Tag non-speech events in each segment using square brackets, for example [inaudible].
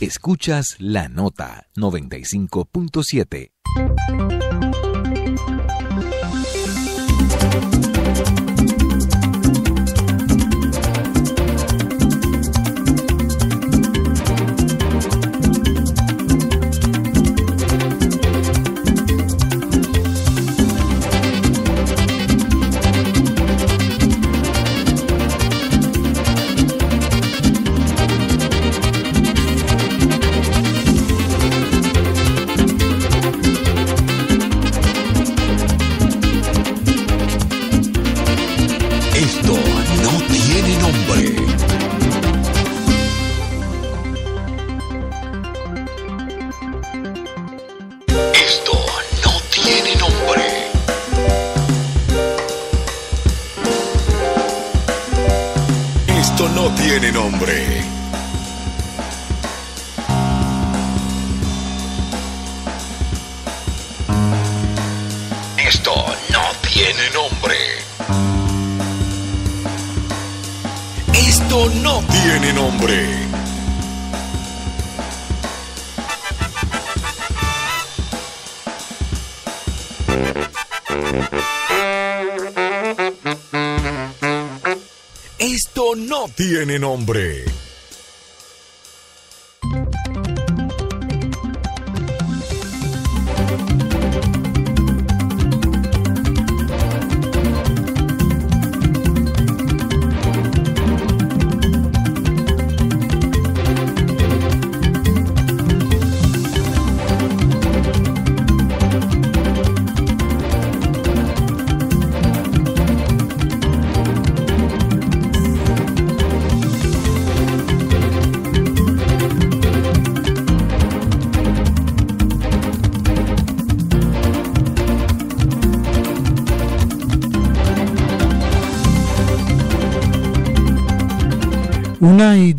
Escuchas la nota 95.7.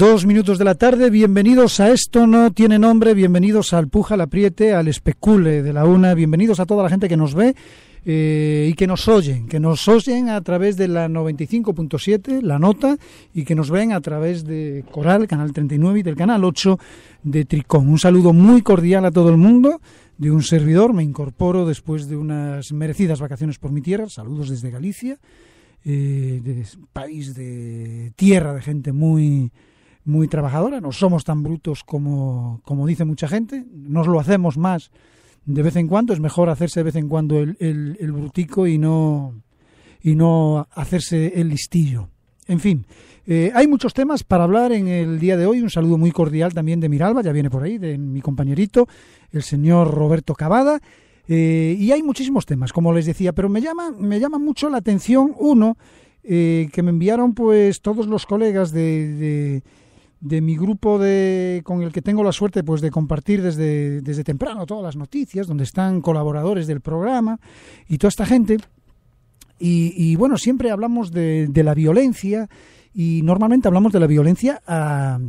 Dos minutos de la tarde, bienvenidos a Esto no tiene nombre, bienvenidos al Puja, al Apriete, al Especule de la UNA, bienvenidos a toda la gente que nos ve eh, y que nos oyen, que nos oyen a través de la 95.7, la nota, y que nos ven a través de Coral, Canal 39 y del Canal 8 de Tricón. Un saludo muy cordial a todo el mundo de un servidor, me incorporo después de unas merecidas vacaciones por mi tierra, saludos desde Galicia, eh, país de tierra de gente muy muy trabajadora, no somos tan brutos como, dice mucha gente, nos lo hacemos más de vez en cuando, es mejor hacerse de vez en cuando el, brutico y no, y no hacerse el listillo. En fin, eh, hay muchos temas para hablar en el día de hoy. Un saludo muy cordial también de Miralba, ya viene por ahí, de mi compañerito, el señor Roberto Cavada. Eh, y hay muchísimos temas, como les decía, pero me llama, me llama mucho la atención uno eh, que me enviaron pues todos los colegas de de mi grupo de, con el que tengo la suerte pues, de compartir desde, desde temprano todas las noticias, donde están colaboradores del programa y toda esta gente. Y, bueno, siempre hablamos de, la violencia y normalmente hablamos de la violencia ah,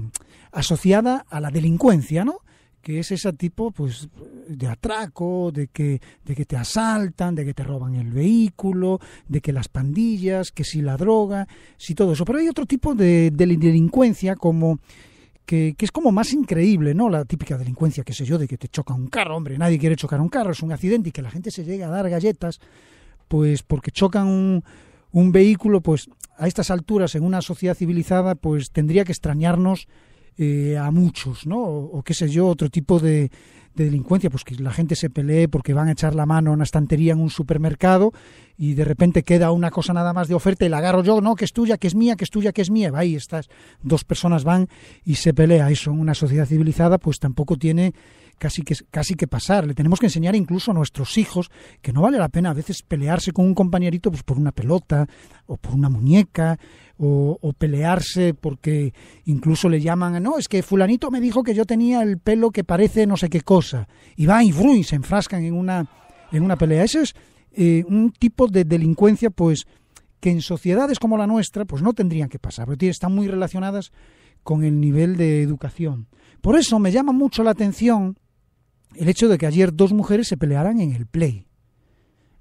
asociada a la delincuencia, ¿no? que es ese tipo pues de atraco, de que, de que te asaltan, de que te roban el vehículo, de que las pandillas, que si la droga, si todo eso. Pero hay otro tipo de, delincuencia como que, que, es como más increíble, ¿no? La típica delincuencia, qué sé yo, de que te choca un carro, hombre, nadie quiere chocar un carro, es un accidente y que la gente se llegue a dar galletas, pues porque chocan un, un vehículo, pues a estas alturas en una sociedad civilizada, pues tendría que extrañarnos eh, a muchos, ¿no? O, qué sé yo, otro tipo de, delincuencia, pues que la gente se pelee porque van a echar la mano a una estantería en un supermercado y de repente queda una cosa nada más de oferta y la agarro yo, no, que es tuya, que es mía, que es tuya, que es mía. Va, ahí estas dos personas van y se pelea. Eso en una sociedad civilizada pues tampoco tiene casi que, casi que pasar. Le tenemos que enseñar incluso a nuestros hijos que no vale la pena a veces pelearse con un compañerito pues, por una pelota o por una muñeca o, pelearse porque incluso le llaman, no, es que fulanito me dijo que yo tenía el pelo que parece no sé qué cosa. Y van y, se enfrascan en una, en una pelea. Ese es eh, un tipo de delincuencia pues que en sociedades como la nuestra pues no tendrían que pasar, porque están muy relacionadas con el nivel de educación. Por eso me llama mucho la atención el hecho de que ayer dos mujeres se pelearan en el play.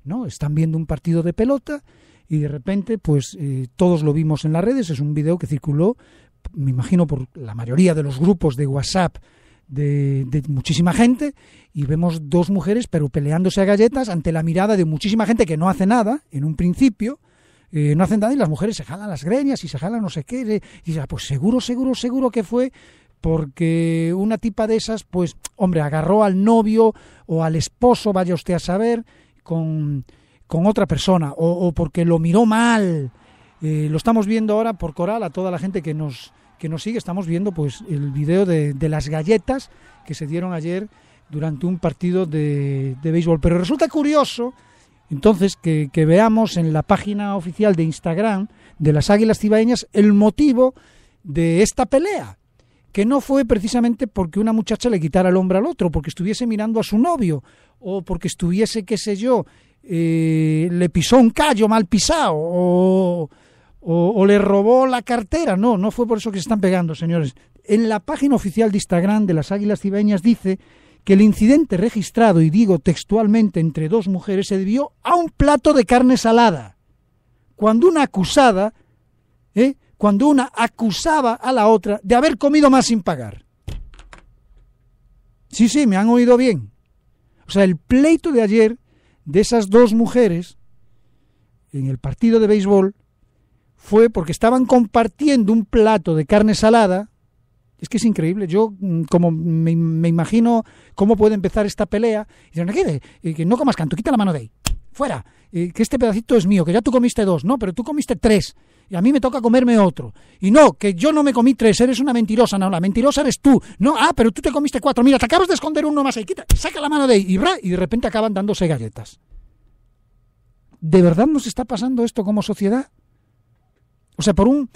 ¿No? Están viendo un partido de pelota, y de repente pues eh, todos lo vimos en las redes, es un video que circuló, me imagino, por la mayoría de los grupos de WhatsApp de, muchísima gente y vemos dos mujeres pero peleándose a galletas ante la mirada de muchísima gente que no hace nada en un principio. Eh, no hacen nada y las mujeres se jalan las greñas y se jalan no sé qué. Y ya, ah, pues seguro, seguro, seguro que fue porque una tipa de esas, pues, hombre, agarró al novio o al esposo, vaya usted a saber, con, con otra persona o, porque lo miró mal. Eh, lo estamos viendo ahora por coral a toda la gente que nos, que nos sigue. Estamos viendo pues el video de, las galletas que se dieron ayer durante un partido de, béisbol. Pero resulta curioso entonces que, veamos en la página oficial de Instagram de las Águilas Cibaeñas el motivo de esta pelea, que no fue precisamente porque una muchacha le quitara el hombro al otro, porque estuviese mirando a su novio o porque estuviese, qué sé yo, eh, le pisó un callo mal pisado o, o, le robó la cartera. No, no fue por eso que se están pegando, señores. En la página oficial de Instagram de las Águilas Cibeñas dice que el incidente registrado, y digo textualmente, entre dos mujeres se debió a un plato de carne salada. Cuando una acusada, ¿eh? cuando una acusaba a la otra de haber comido más sin pagar. Sí, sí, me han oído bien. O sea, el pleito de ayer de esas dos mujeres en el partido de béisbol fue porque estaban compartiendo un plato de carne salada. Es que es increíble. Yo, mm, como me, imagino cómo puede empezar esta pelea, y dicen, ¿qué? Eh, que no comas canto, quita la mano de ahí. Fuera. Eh, que este pedacito es mío, que ya tú comiste dos. No, pero tú comiste tres y a mí me toca comerme otro. Y no, que yo no me comí tres, eres una mentirosa, no, la mentirosa eres tú. No, ah, pero tú te comiste cuatro, mira, te acabas de esconder uno más ahí, quita, saca la mano de ahí, y, y de repente acaban dándose galletas. ¿De verdad nos está pasando esto como sociedad? O sea, por un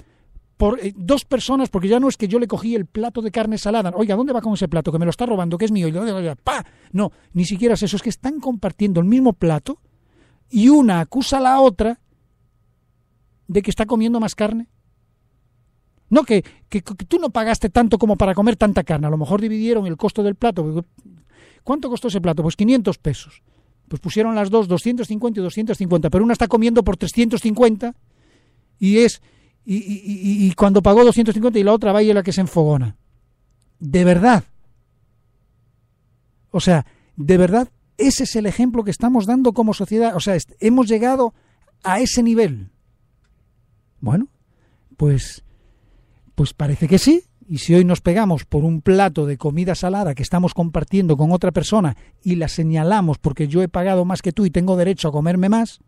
por eh, dos personas, porque ya no es que yo le cogí el plato de carne salada, oiga, ¿dónde va con ese plato? Que me lo está robando, que es mío, y pa, no, ni siquiera es eso, es que están compartiendo el mismo plato y una acusa a la otra de que está comiendo más carne? No, que, que, tú no pagaste tanto como para comer tanta carne. A lo mejor dividieron el costo del plato. ¿Cuánto costó ese plato? Pues 500 pesos. Pues pusieron las dos, 250 y 250. Pero una está comiendo por 350 y es. Y, cuando pagó 250 y la otra va y la que se enfogona. De verdad. O sea, de verdad, ese es el ejemplo que estamos dando como sociedad. O sea, hemos llegado a ese nivel. Bueno, pues, pues parece que sí. Y si hoy nos pegamos por un plato de comida salada que estamos compartiendo con otra persona y la señalamos porque yo he pagado más que tú y tengo derecho a comerme más,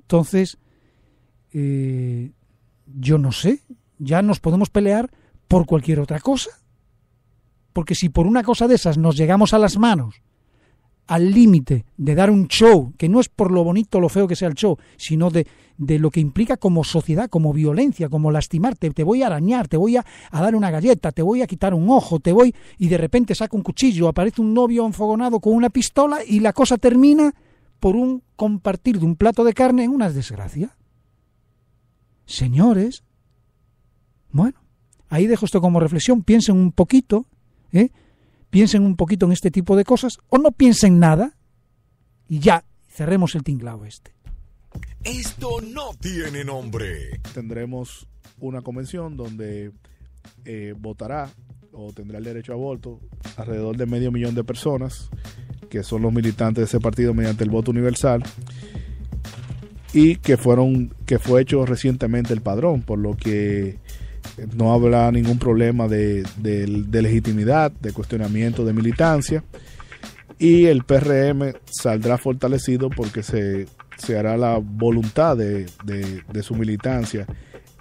entonces, eh, yo no sé, ya nos podemos pelear por cualquier otra cosa. Porque si por una cosa de esas nos llegamos a las manos al límite de dar un show, que no es por lo bonito o lo feo que sea el show, sino de, de, lo que implica como sociedad, como violencia, como lastimarte, te voy a arañar, te voy a, dar una galleta, te voy a quitar un ojo, te voy y de repente saca un cuchillo, aparece un novio enfogonado con una pistola y la cosa termina por un compartir de un plato de carne en una desgracia. Señores, bueno, ahí dejo esto como reflexión, piensen un poquito, ¿eh? piensen un poquito en este tipo de cosas o no piensen nada y ya cerremos el tinglado este. Esto no tiene nombre. Tendremos una convención donde eh, votará o tendrá el derecho a voto alrededor de medio millón de personas que son los militantes de ese partido mediante el voto universal y que fueron que fue hecho recientemente el padrón por lo que no habrá ningún problema de, legitimidad, de cuestionamiento, de militancia. Y el PRM saldrá fortalecido porque se, hará la voluntad de, su militancia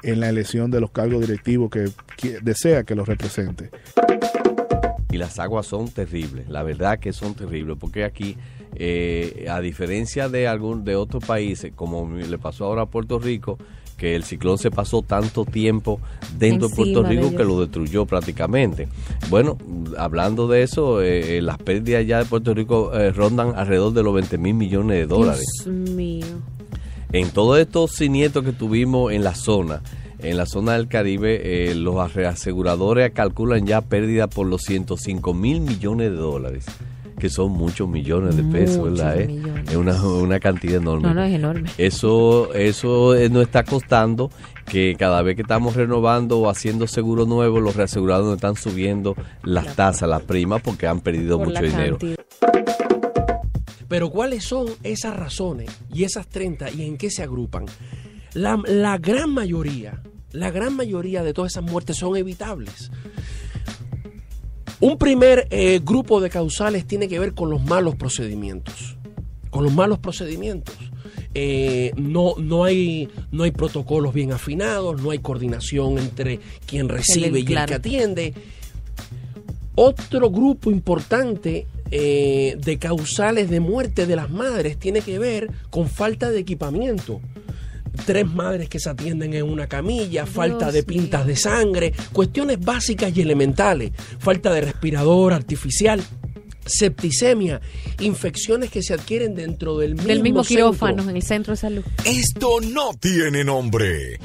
en la elección de los cargos directivos que, desea que los represente. Y las aguas son terribles, la verdad que son terribles, porque aquí, eh, a diferencia de algún de otros países, como le pasó ahora a Puerto Rico, que el ciclón se pasó tanto tiempo dentro de Puerto Rico que lo destruyó prácticamente. Bueno, hablando de eso, eh, eh, las pérdidas ya de Puerto Rico eh, rondan alrededor de los 20 mil millones de dólares. Dios mío. En todos estos siniestros que tuvimos en la zona, en la zona del Caribe, los aseguradores calculan ya pérdidas por los 105 mil millones de dólares que son muchos millones de pesos, ¿verdad? Eh, es una, cantidad enorme. No, no, es enorme. Eso, eso eh, nos está costando que cada vez que estamos renovando o haciendo seguro nuevo, los reasegurados nos están subiendo las tasas, las primas, porque han perdido mucho dinero. Pero ¿cuáles son esas razones y esas 30 y en qué se agrupan? La, la gran mayoría, la gran mayoría de todas esas muertes son evitables. Un primer eh, grupo de causales tiene que ver con los malos procedimientos. Con los malos procedimientos. Eh, no, no, hay, no hay protocolos bien afinados, no hay coordinación entre quien recibe y quien que atiende. Otro grupo importante eh, de causales de muerte de las madres tiene que ver con falta de equipamiento tres madres que se atienden en una camilla, falta de pintas de sangre, cuestiones básicas y elementales, falta de respirador artificial, septicemia, infecciones que se adquieren dentro del mismo, quirófano, en el centro de salud. Esto no tiene nombre.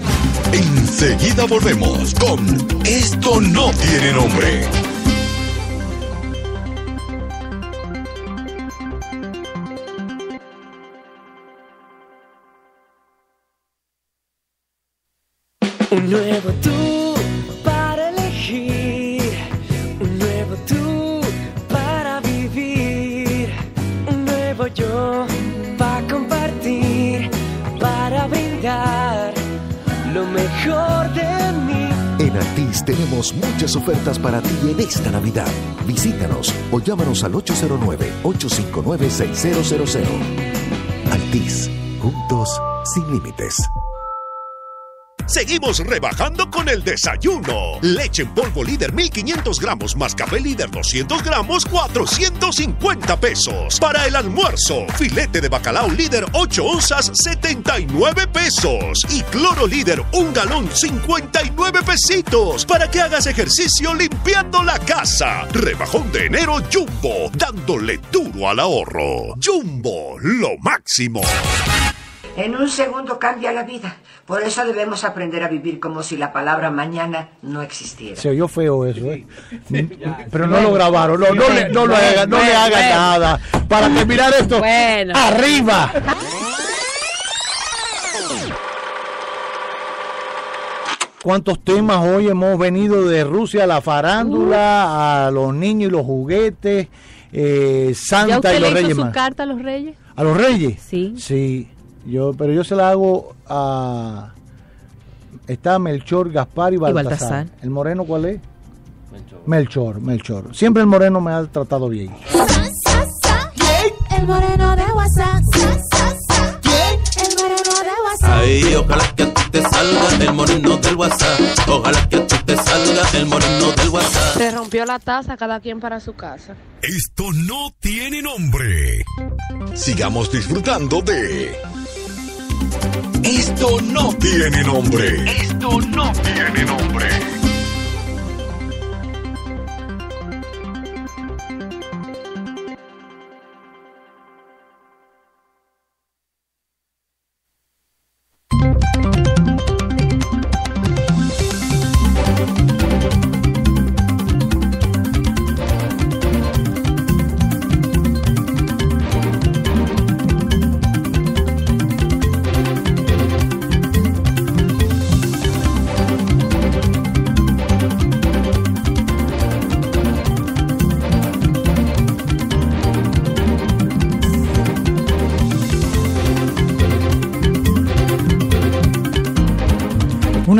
Enseguida volvemos con Esto no tiene nombre. Tenemos muchas ofertas para ti en esta Navidad. Visítanos o llámanos al 809-859-6000. Altis, juntos sin límites seguimos rebajando con el desayuno. Leche en polvo líder 1500 gramos más café líder 200 gramos 450 pesos. Para el almuerzo, filete de bacalao líder 8 onzas 79 pesos. Y cloro líder un galón 59 pesitos para que hagas ejercicio limpiando la casa. Rebajón de enero Jumbo, dándole duro al ahorro. Jumbo, lo máximo. En un segundo cambia la vida. Por eso debemos aprender a vivir como si la palabra mañana no existiera. Se oyó feo eso, ¿eh? Pero no lo grabaron. No, le, haga, nada. Para que mirar esto, ¡arriba! cuántos temas hoy hemos venido de Rusia, la farándula, a los niños y los juguetes, eh, Santa y los Reyes. hizo Su carta a los Reyes? ¿A los Reyes? Sí. Sí. Yo, pero yo se la hago a. Está Melchor, Gaspar y Baltasar. ¿El moreno cuál es? Melchor. Melchor, Melchor. Siempre el moreno me ha tratado bien. El moreno de WhatsApp. El moreno de WhatsApp. Ay, ojalá que a ti te salga el moreno del WhatsApp. Ojalá que a ti te salga el moreno del WhatsApp. Se rompió la taza, cada quien para su casa. Esto no tiene nombre. Sigamos disfrutando de esto no tiene nombre. Esto no tiene nombre.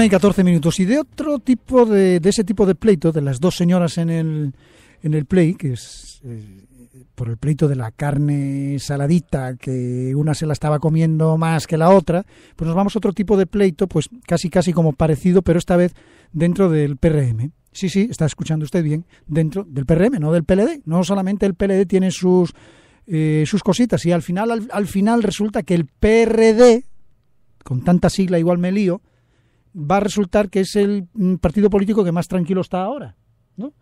y 14 minutos. Y de otro tipo de, ese tipo de pleito, de las dos señoras en el, en el play, que es eh, por el pleito de la carne saladita, que una se la estaba comiendo más que la otra, pues nos vamos a otro tipo de pleito, pues casi casi como parecido, pero esta vez dentro del PRM. Sí, sí, está escuchando usted bien, dentro del PRM, no del PLD. No solamente el PLD tiene sus, eh, sus cositas y al final, al, al final resulta que el PRD, con tanta sigla igual me lío, va a resultar que es el mm, partido político que más tranquilo está ahora, ¿no?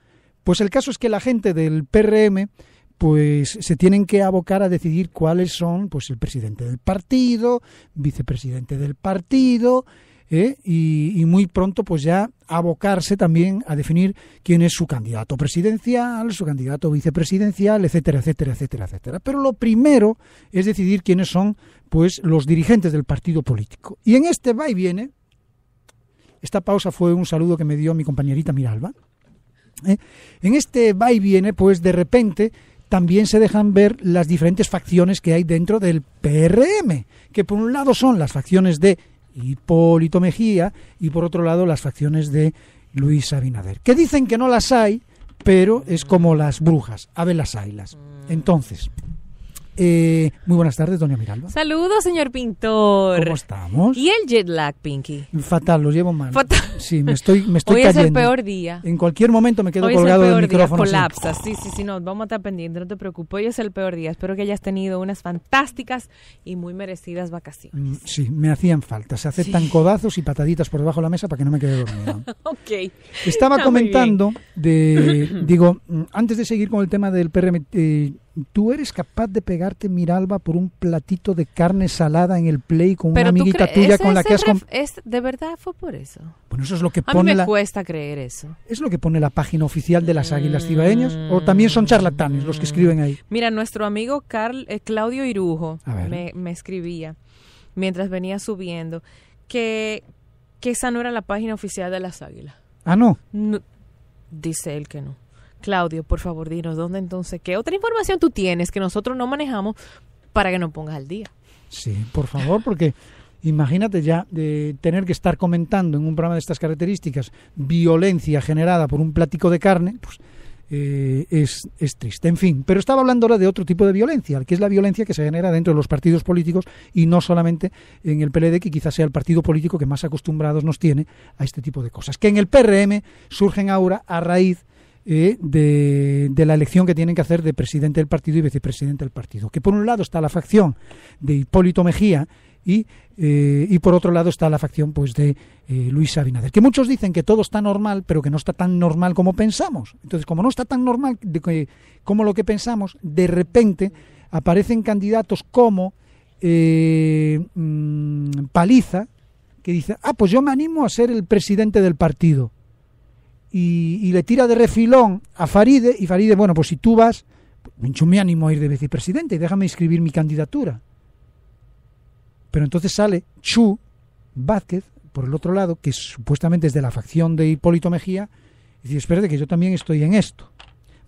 Pues el caso es que la gente del PRM pues se tienen que abocar a decidir cuáles son pues el presidente del partido, vicepresidente del partido, ¿eh? y, muy pronto pues ya abocarse también a definir quién es su candidato presidencial, su candidato vicepresidencial, etcétera, etcétera, etcétera, etcétera. Pero lo primero es decidir quiénes son pues los dirigentes del partido político. Y en este va y viene, esta pausa fue un saludo que me dio mi compañerita Miralba. ¿eh? En este va y viene, pues de repente también se dejan ver las diferentes facciones que hay dentro del PRM, que por un lado son las facciones de Hipólito Mejía y por otro lado las facciones de Luis Abinader, que dicen que no las hay, pero es como las brujas, a ver las haylas. Entonces, eh, muy buenas tardes, doña Miralba. Saludos, señor pintor. ¿Cómo estamos? ¿Y el jet lag, Pinky? Fatal, lo llevo mal. Fatal. Sí, me estoy, me estoy Hoy es el peor día. En cualquier momento me quedo Hoy colgado del micrófono. Colapsa, sí, sí, sí, no, vamos a estar pendientes, no te preocupes. Hoy es el peor día. Espero que hayas tenido unas fantásticas y muy merecidas vacaciones. Mm, sí, me hacían falta. Se aceptan codazos y pataditas por debajo de la mesa para que no me quede dormido. [laughs] ok. Estaba comentando de, digo, mm, antes de seguir con el tema del PRM tú eres capaz de pegarte Miralba por un platito de carne salada en el play con una amiguita tuya con la que has es, de verdad fue por eso. Bueno, eso es lo que pone A mí me la, cuesta creer eso. Es lo que pone la página oficial de las Águilas Cibaeñas o también son charlatanes los que escriben ahí. Mira, nuestro amigo Carl, eh, Claudio Irujo me, escribía mientras venía subiendo que que esa no era la página oficial de las Águilas. Ah, no dice él que no. Claudio, por favor, dinos dónde entonces, qué otra información tú tienes que nosotros no manejamos para que nos pongas al día. Sí, por favor, porque imagínate ya de tener que estar comentando en un programa de estas características violencia generada por un plático de carne, pues eh, es, es, triste. En fin, pero estaba hablando ahora de otro tipo de violencia, que es la violencia que se genera dentro de los partidos políticos y no solamente en el PLD, que quizás sea el partido político que más acostumbrados nos tiene a este tipo de cosas, que en el PRM surgen ahora a raíz eh, de, la elección que tienen que hacer de presidente del partido y vicepresidente del partido. Que por un lado está la facción de Hipólito Mejía y, eh, por otro lado está la facción pues de eh, Luis Abinader. Que muchos dicen que todo está normal, pero que no está tan normal como pensamos. Entonces, como no está tan normal como lo que pensamos, de repente aparecen candidatos como mm, Paliza, que dice, ah, pues yo me animo a ser el presidente del partido y, le tira de refilón a Faride y Faride, bueno, pues si tú vas, me animo a ir de vicepresidente y déjame inscribir mi candidatura. Pero entonces sale Chu Vázquez, por el otro lado, que supuestamente es de la facción de Hipólito Mejía, y dice, espérate que yo también estoy en esto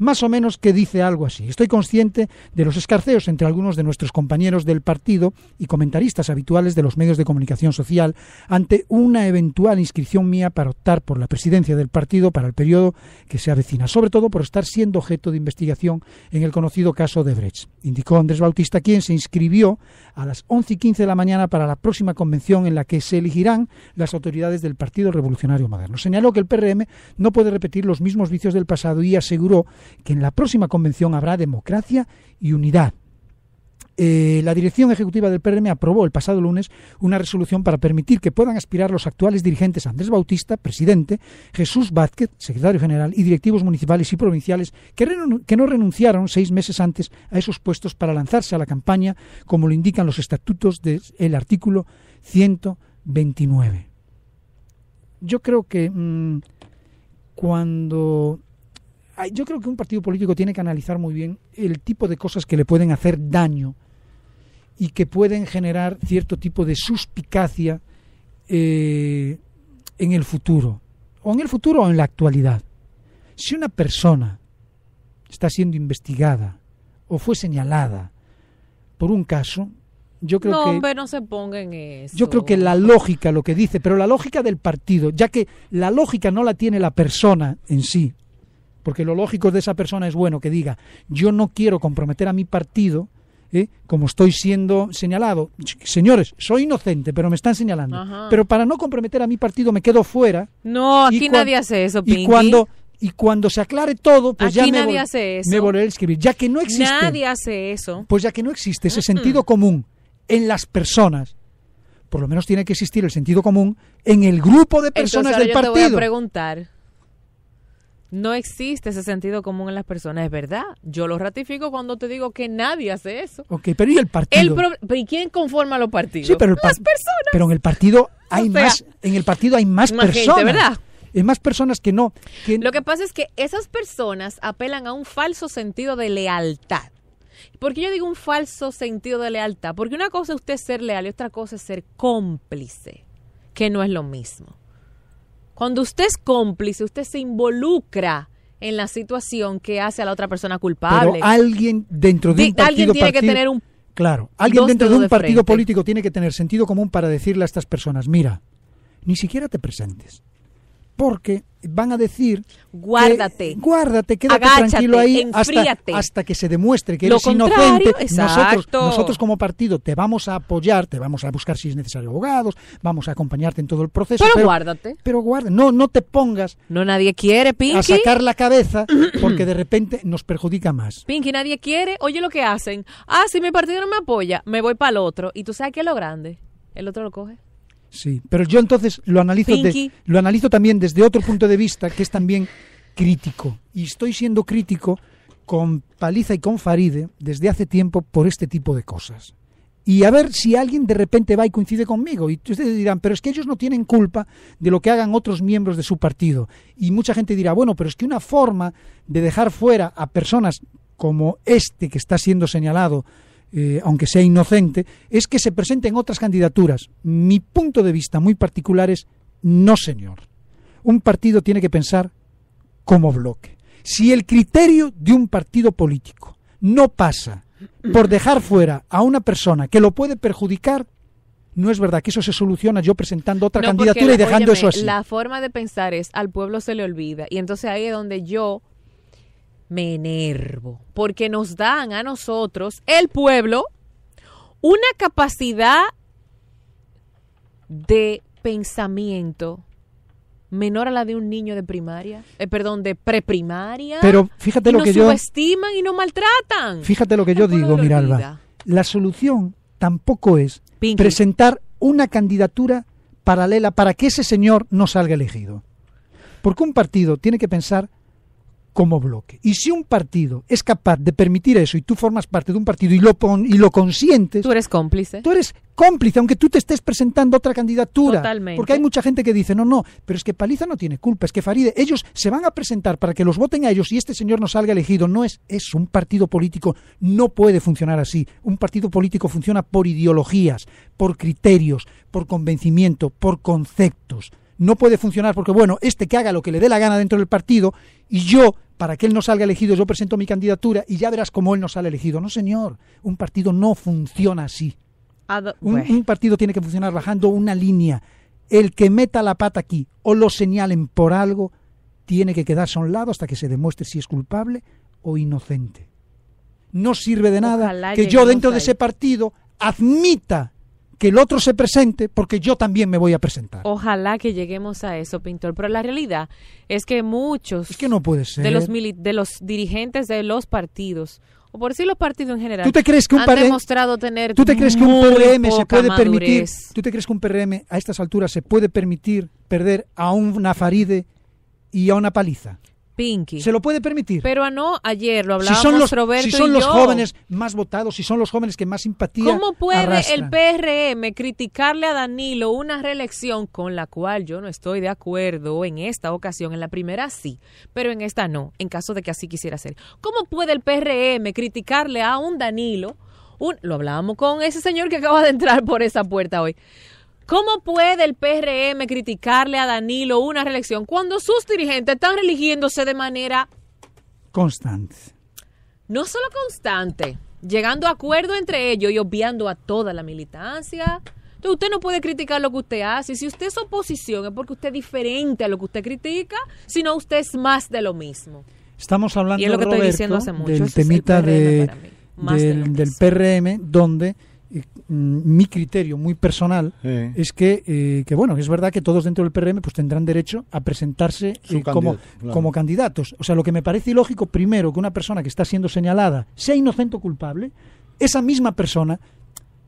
más o menos que dice algo así. Estoy consciente de los escarceos entre algunos de nuestros compañeros del partido y comentaristas habituales de los medios de comunicación social ante una eventual inscripción mía para optar por la presidencia del partido para el periodo que se avecina, sobre todo por estar siendo objeto de investigación en el conocido caso de Brecht, indicó Andrés Bautista, quien se inscribió a las 11 y 15 de la mañana para la próxima convención en la que se elegirán las autoridades del Partido Revolucionario Moderno. Señaló que el PRM no puede repetir los mismos vicios del pasado y aseguró que en la próxima convención habrá democracia y unidad. Eh, la dirección ejecutiva del PRM aprobó el pasado lunes una resolución para permitir que puedan aspirar los actuales dirigentes Andrés Bautista, presidente, Jesús Vázquez, secretario general, y directivos municipales y provinciales que, no renunciaron seis meses antes a esos puestos para lanzarse a la campaña, como lo indican los estatutos del artículo 129. Yo creo que mm, cuando Ah, yo creo que un partido político tiene que analizar muy bien el tipo de cosas que le pueden hacer daño y que pueden generar cierto tipo de suspicacia eh, en el futuro, o en el futuro o en la actualidad. Si una persona está siendo investigada o fue señalada por un caso, yo creo no, que... Hombre, no se ponga en eso. Yo creo que la lógica, lo que dice, pero la lógica del partido, ya que la lógica no la tiene la persona en sí porque lo lógico de esa persona es bueno que diga, yo no quiero comprometer a mi partido, ¿eh? como estoy siendo señalado. Señores, soy inocente, pero me están señalando. Pero para no comprometer a mi partido me quedo fuera. No, aquí nadie hace eso, Y cuando y cuando se aclare todo, pues ya me, me, volveré a escribir. Ya que no existe. Nadie hace eso. Pues ya que no existe ese sentido común en las personas, por lo menos tiene que existir el sentido común en el grupo de personas del yo partido. Te voy a preguntar. No existe ese sentido común en las personas, es verdad. Yo lo ratifico cuando te digo que nadie hace eso. Ok, pero ¿y el partido? ¿Y quién conforma los partidos? Sí, pero personas. Pero en el partido hay más, en el partido hay más, personas. ¿verdad? Hay más personas que no. Lo que pasa es que esas personas apelan a un falso sentido de lealtad. ¿Por qué yo digo un falso sentido de lealtad? Porque una cosa es usted ser leal y otra cosa es ser cómplice, que no es lo mismo. Cuando usted es cómplice, usted se involucra en la situación que hace a la otra persona culpable. Pero alguien dentro de un partido, que tener un claro, alguien dentro de un partido político tiene que tener sentido común para decirle a estas personas, mira, ni siquiera te presentes porque van a decir guárdate guárdate quédate tranquilo ahí hasta, hasta, que se demuestre que eres inocente nosotros, nosotros como partido te vamos a apoyar te vamos a buscar si es necesario abogados vamos a acompañarte en todo el proceso pero, guárdate pero guárdate, no no te pongas no nadie quiere Pinky a sacar la cabeza porque de repente nos perjudica más Pinky nadie quiere oye lo que hacen ah si mi partido no me apoya me voy para el otro y tú sabes que es lo grande el otro lo coge Sí, pero yo entonces lo analizo, de, lo analizo también desde otro punto de vista que es también crítico. Y estoy siendo crítico con Paliza y con Faride desde hace tiempo por este tipo de cosas. Y a ver si alguien de repente va y coincide conmigo. Y ustedes dirán, pero es que ellos no tienen culpa de lo que hagan otros miembros de su partido. Y mucha gente dirá, bueno, pero es que una forma de dejar fuera a personas como este que está siendo señalado eh, aunque sea inocente, es que se presenten otras candidaturas. Mi punto de vista muy particular es, no señor, un partido tiene que pensar como bloque. Si el criterio de un partido político no pasa por dejar fuera a una persona que lo puede perjudicar, no es verdad que eso se soluciona yo presentando otra candidatura y dejando eso así. La forma de pensar es al pueblo se le olvida y entonces ahí es donde yo me enervo, porque nos dan a nosotros, el pueblo, una capacidad de pensamiento menor a la de un niño de primaria, eh, perdón, de preprimaria. Pero fíjate lo que yo subestiman y no maltratan. Fíjate lo que yo digo, Miralba. La solución tampoco es presentar una candidatura paralela para que ese señor no salga elegido. Porque un partido tiene que pensar como bloque. Y si un partido es capaz de permitir eso y tú formas parte de un partido y lo, y lo consientes... Tú eres cómplice. Tú eres cómplice, aunque tú te estés presentando otra candidatura. Totalmente. Porque hay mucha gente que dice, no, no, pero es que Paliza no tiene culpa, es que Faride, ellos se van a presentar para que los voten a ellos y este señor no salga elegido. No es eso, un partido político no puede funcionar así. Un partido político funciona por ideologías, por criterios, por convencimiento, por conceptos no puede funcionar porque, bueno, este que haga lo que le dé la gana dentro del partido y yo, para que él no salga elegido, yo presento mi candidatura y ya verás cómo él no sale elegido. No, señor, un partido no funciona así. Un, partido tiene que funcionar bajando una línea. El que meta la pata aquí o lo señalen por algo, tiene que quedarse a un lado hasta que se demuestre si es culpable o inocente. No sirve de nada que yo dentro de ese partido admita que el otro se presente porque yo también me voy a presentar. Ojalá que lleguemos a eso, pintor. Pero la realidad es que muchos que no puede ser. De, los de los dirigentes de los partidos o por si los partidos en general han demostrado tener ¿Tú te crees que un PRM ¿Tú te crees que un PRM a estas alturas se puede permitir perder a un Faride y a una paliza? Pinky. Se lo puede permitir. Pero a ah, no, ayer lo hablábamos si son los, Si son los jóvenes más votados, si son los jóvenes que más simpatía ¿Cómo puede el PRM criticarle a Danilo una reelección con la cual yo no estoy de acuerdo en esta ocasión? En la primera sí, pero en esta no, en caso de que así quisiera ser. ¿Cómo puede el PRM criticarle a un Danilo? Un, lo hablábamos con ese señor que acaba de entrar por esa puerta hoy. ¿Cómo puede el PRM criticarle a Danilo una reelección cuando sus dirigentes están religiéndose de manera constante? No solo constante, llegando a acuerdo entre ellos y obviando a toda la militancia. Entonces usted no puede criticar lo que usted hace. Si usted es oposición es porque usted es diferente a lo que usted critica, sino usted es más de lo mismo. Estamos hablando, lo del temita del PRM, donde Mm, mi criterio muy personal es que, eh, que, bueno, es verdad que todos dentro del PRM pues tendrán derecho a presentarse eh, como, candidatos. O sea, lo que me parece ilógico, primero, que una persona que está siendo señalada sea inocente o culpable, esa misma persona,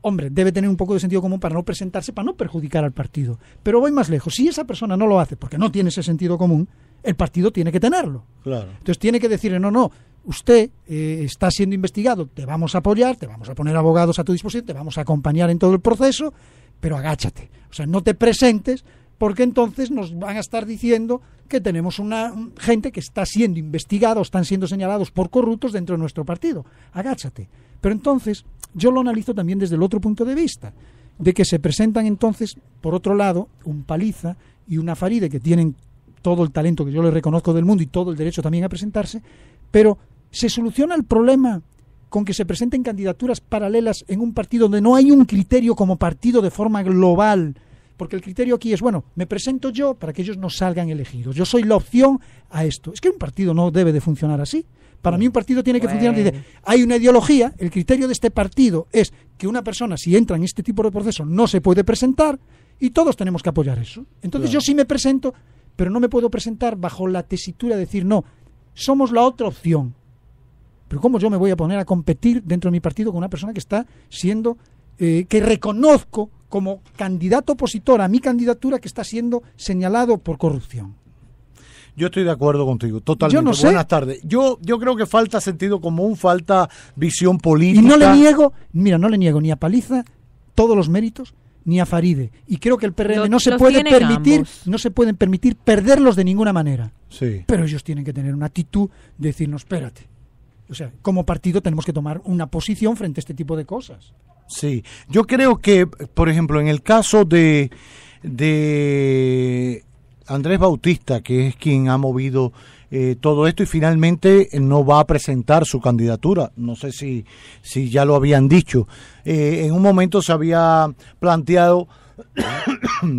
hombre, debe tener un poco de sentido común para no presentarse, para no perjudicar al partido. Pero voy más lejos, si esa persona no lo hace porque no tiene ese sentido común, el partido tiene que tenerlo. Claro. Entonces tiene que decirle, no, no, usted eh, está siendo investigado, te vamos a apoyar, te vamos a poner abogados a tu disposición, te vamos a acompañar en todo el proceso, pero agáchate. O sea, no te presentes porque entonces nos van a estar diciendo que tenemos una gente que está siendo investigada o están siendo señalados por corruptos dentro de nuestro partido. Agáchate. Pero entonces yo lo analizo también desde el otro punto de vista, de que se presentan entonces, por otro lado, un Paliza y una Faride que tienen todo el talento que yo les reconozco del mundo y todo el derecho también a presentarse, pero ¿Se soluciona el problema con que se presenten candidaturas paralelas en un partido donde no hay un criterio como partido de forma global? Porque el criterio aquí es, bueno, me presento yo para que ellos no salgan elegidos. Yo soy la opción a esto. Es que un partido no debe de funcionar así. Para mí un partido tiene que funcionar. Dice, hay una ideología, el criterio de este partido es que una persona, si entra en este tipo de proceso, no se puede presentar y todos tenemos que apoyar eso. Entonces yo sí me presento, pero no me puedo presentar bajo la tesitura de decir, no, somos la otra opción. Pero ¿cómo yo me voy a poner a competir dentro de mi partido con una persona que está siendo, eh, que reconozco como candidato opositor a mi candidatura que está siendo señalado por corrupción? Yo estoy de acuerdo contigo, totalmente. no Buenas tardes. Yo, yo creo que falta sentido común, falta visión política. Y no le niego, mira, no le niego ni a Paliza todos los méritos, ni a Faride. Y creo que el PRM no se puede permitir, no se pueden permitir perderlos de ninguna manera. Sí. Pero ellos tienen que tener una actitud de decirnos, espérate, o sea, como partido tenemos que tomar una posición frente a este tipo de cosas. Sí, yo creo que, por ejemplo, en el caso de, de Andrés Bautista, que es quien ha movido eh, todo esto y finalmente eh, no va a presentar su candidatura. No sé si, ya lo habían dicho. Eh, en un momento se había planteado [coughs]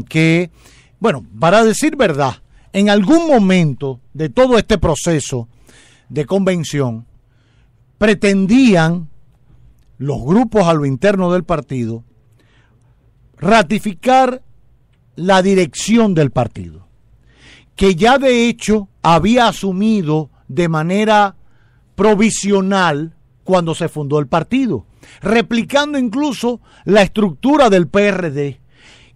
que, bueno, para decir verdad, en algún momento de todo este proceso de convención, pretendían los grupos a lo interno del partido ratificar la dirección del partido, que ya de hecho había asumido de manera provisional cuando se fundó el partido, replicando incluso la estructura del PRD,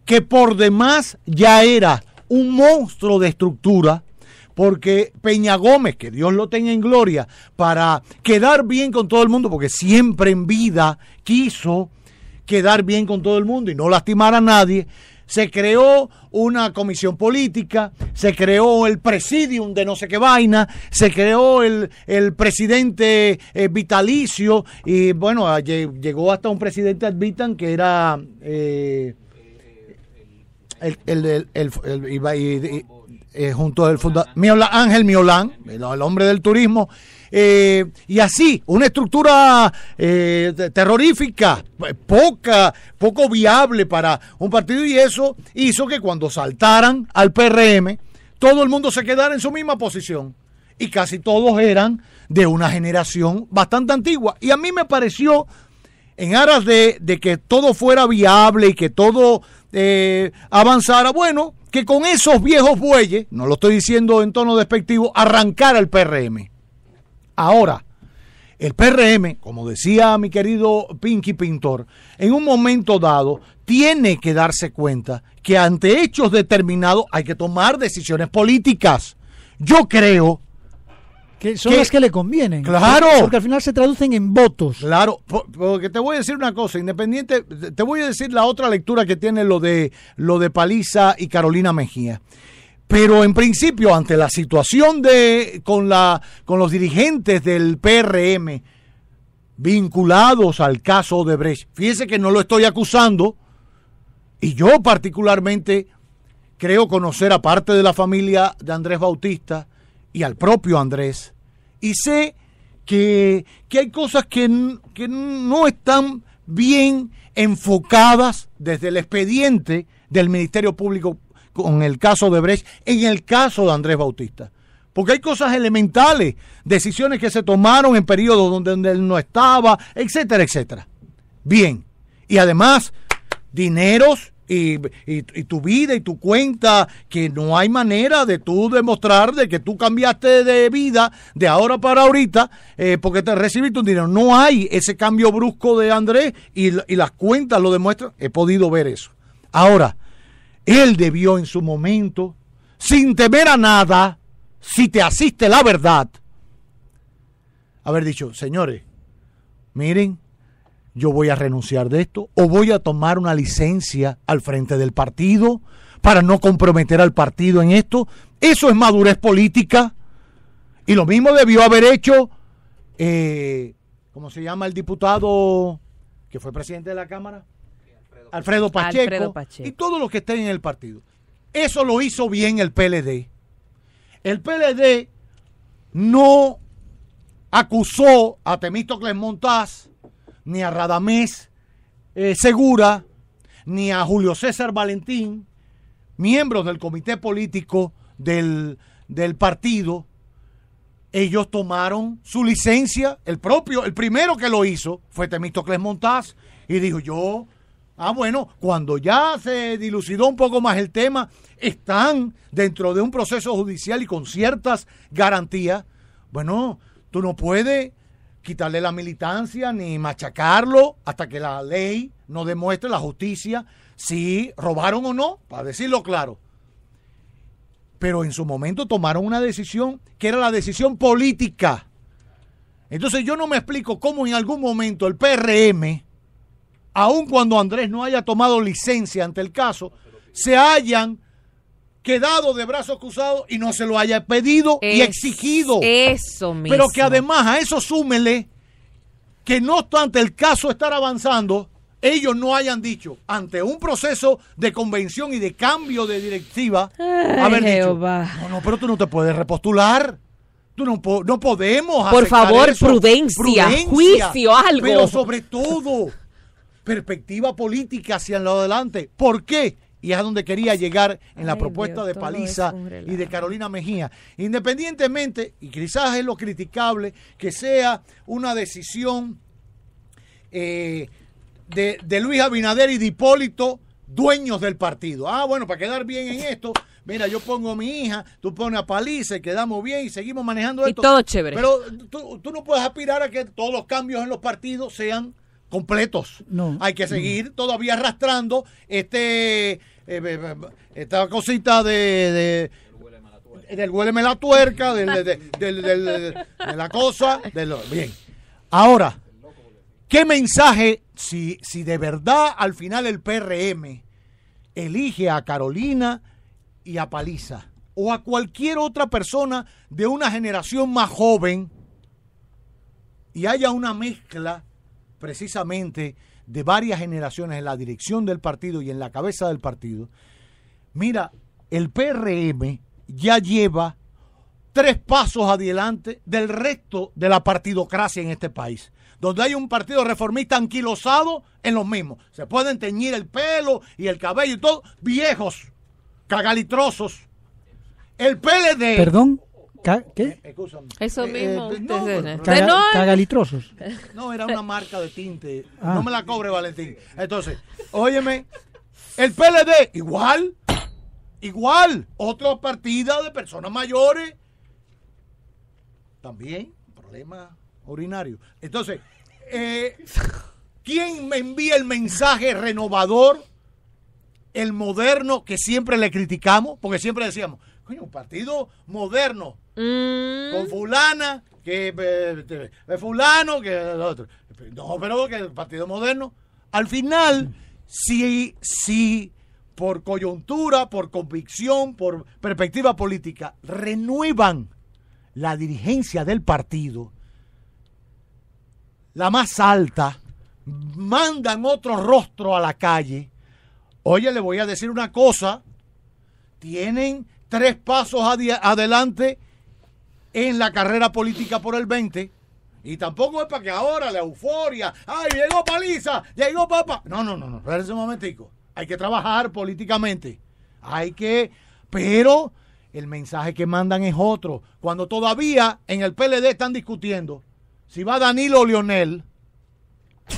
que por demás ya era un monstruo de estructura porque Peña Gómez, que Dios lo tenga en gloria, para quedar bien con todo el mundo, porque siempre en vida quiso quedar bien con todo el mundo y no lastimar a nadie, se creó una comisión política, se creó el presidium de no sé qué vaina, se creó el, presidente eh, vitalicio y bueno, ah, llegó hasta un presidente Admitan que era... Eh, el, el, eh, junto al fundador Ángel Miolán, el, hombre del turismo, eh, y así, una estructura eh, terrorífica, poca, poco viable para un partido, y eso hizo que cuando saltaran al PRM, todo el mundo se quedara en su misma posición, y casi todos eran de una generación bastante antigua, y a mí me pareció en aras de, de, que todo fuera viable y que todo eh, avanzara, bueno, que con esos viejos bueyes, no lo estoy diciendo en tono despectivo, arrancar el PRM. Ahora, el PRM, como decía mi querido Pinky Pintor, en un momento dado tiene que darse cuenta que ante hechos determinados hay que tomar decisiones políticas. Yo creo que son que, que le convienen. Claro. Porque al final se traducen en votos. Claro, porque te voy a decir una cosa, independiente, te voy a decir la otra lectura que tiene lo de lo de Paliza y Carolina Mejía. Pero en principio, ante la situación de con la con los dirigentes del PRM vinculados al caso de Brecht, fíjese que no lo estoy acusando, y yo particularmente creo conocer a parte de la familia de Andrés Bautista y al propio Andrés. Y sé que, hay cosas que, no están bien enfocadas desde el expediente del Ministerio Público con el caso de Brecht, en el caso de Andrés Bautista. Porque hay cosas elementales, decisiones que se tomaron en periodos donde, donde él no estaba, etcétera, etcétera. Bien. Y además, dineros y, tu vida y tu cuenta, que no hay manera de tú demostrar de que tú cambiaste de vida de ahora para ahorita eh, porque te recibiste un dinero. No hay ese cambio brusco de Andrés y, y las cuentas lo demuestran. He podido ver eso. Ahora, él debió en su momento, sin temer a nada, si te asiste la verdad, haber dicho, señores, miren, yo voy a renunciar de esto o voy a tomar una licencia al frente del partido para no comprometer al partido en esto. Eso es madurez política. Y lo mismo debió haber hecho, como eh, ¿cómo se llama el diputado que fue presidente de la Cámara? Alfredo, Pacheco, Y todos los que estén en el partido. Eso lo hizo bien el PLD. El PLD no acusó a Temito Montaz ni a Radamés eh, Segura, ni a Julio César Valentín, miembros del comité político del, del partido, ellos tomaron su licencia, el propio, el primero que lo hizo fue Temístocles Montaz, y dijo yo, ah bueno, cuando ya se dilucidó un poco más el tema, están dentro de un proceso judicial y con ciertas garantías, bueno, tú no puedes quitarle la militancia ni machacarlo hasta que la ley no demuestre la justicia si robaron o no, para decirlo claro. Pero en su momento tomaron una decisión que era la decisión política. Entonces yo no me explico cómo en algún momento el PRM, aun cuando Andrés no haya tomado licencia ante el caso, se hayan quedado de brazos cruzados y no se lo haya pedido y exigido. Eso mismo. Pero que además a eso súmele que no obstante el caso estar avanzando, ellos no hayan dicho ante un proceso de convención y de cambio de directiva, A haber no, no, pero tú no te puedes repostular. Tú no, no podemos. Por favor, Prudencia, juicio, algo. Pero sobre todo, perspectiva política hacia el lado adelante. ¿Por qué? y es a donde quería llegar en la propuesta de Paliza y de Carolina Mejía. Independientemente, y quizás es lo criticable, que sea una decisión eh, de, Luis Abinader y de Hipólito, dueños del partido. Ah, bueno, para quedar bien en esto, mira, yo pongo a mi hija, tú pones a Paliza y quedamos bien y seguimos manejando esto. Y todo chévere. Pero tú no puedes aspirar a que todos los cambios en los partidos sean completos. Hay que seguir todavía arrastrando este eh, eh, esta cosita de, de del huéleme la tuerca, de, la cosa. bien. Ahora, ¿qué mensaje, si, si de verdad al final el PRM elige a Carolina y a Paliza, o a cualquier otra persona de una generación más joven, y haya una mezcla precisamente de varias generaciones en la dirección del partido y en la cabeza del partido, mira, el PRM ya lleva tres pasos adelante del resto de la partidocracia en este país, donde hay un partido reformista anquilosado en los mismos. Se pueden teñir el pelo y el cabello y todo, viejos, cagalitrosos. El PLD. Perdón. ¿Qué? Eh, Eso eh, eh, mismo. no, cagalitrosos. No, era una marca de tinte. Ah. No me la cobre, Valentín. Entonces, óyeme, el PLD, igual, igual, otra partida de personas mayores. También, problema urinario. Entonces, ¿quién me envía el mensaje renovador? El moderno que siempre le criticamos, porque siempre decíamos, coño, un partido moderno, Mm. Con fulana, que eh, eh, fulano, que el otro. No, pero que el Partido Moderno. Al final, sí, sí, por coyuntura, por convicción, por perspectiva política, renuevan la dirigencia del partido, la más alta, mandan otro rostro a la calle. Oye, le voy a decir una cosa, tienen tres pasos adelante en la carrera política por el 20. Y tampoco es para que ahora la euforia, ay, llegó paliza, llegó papá. No, no, no, no, espérense un momentico. Hay que trabajar políticamente. Hay que, pero el mensaje que mandan es otro. Cuando todavía en el PLD están discutiendo si va Danilo o Lionel.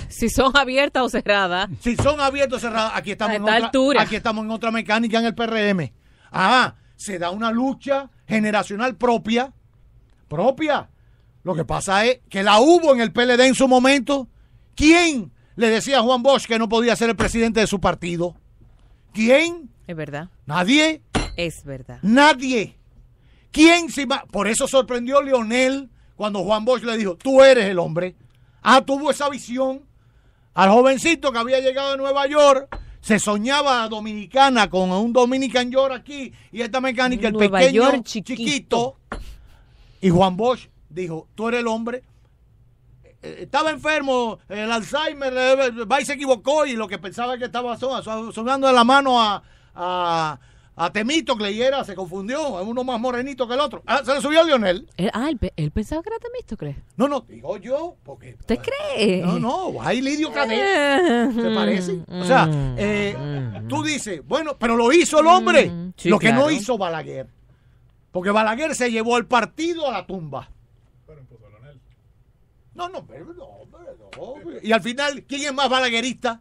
Si son abiertas o cerradas. Si son abiertas o cerradas, aquí estamos, en otra, aquí estamos en otra mecánica en el PRM. Ah, se da una lucha generacional propia propia. Lo que pasa es que la hubo en el PLD en su momento. ¿Quién le decía a Juan Bosch que no podía ser el presidente de su partido? ¿Quién? Es verdad. Nadie. Es verdad. Nadie. ¿Quién Por eso sorprendió Lionel cuando Juan Bosch le dijo, tú eres el hombre. Ah, tuvo esa visión. Al jovencito que había llegado a Nueva York, se soñaba a dominicana con un Dominican York aquí y esta mecánica, el pequeño chiquito y Juan Bosch dijo, tú eres el hombre. Eh, eh, estaba enfermo, el Alzheimer, eh, va se equivocó y lo que pensaba que estaba sonando de la mano a, a, a Temístocle y era, se confundió, uno más morenito que el otro. Ah, se le subió a Lionel. ah, él, pensaba que era ¿crees? No, no, digo yo, porque... ¿Usted cree? No, no, hay Lidio Cadet, ¿te mm, parece? O sea, mm, mm, tú dices, bueno, pero lo hizo el hombre, lo que no hizo Balaguer. Porque Balaguer se llevó el partido a la tumba. Pero a No, no, Y al final, ¿quién es más balaguerista?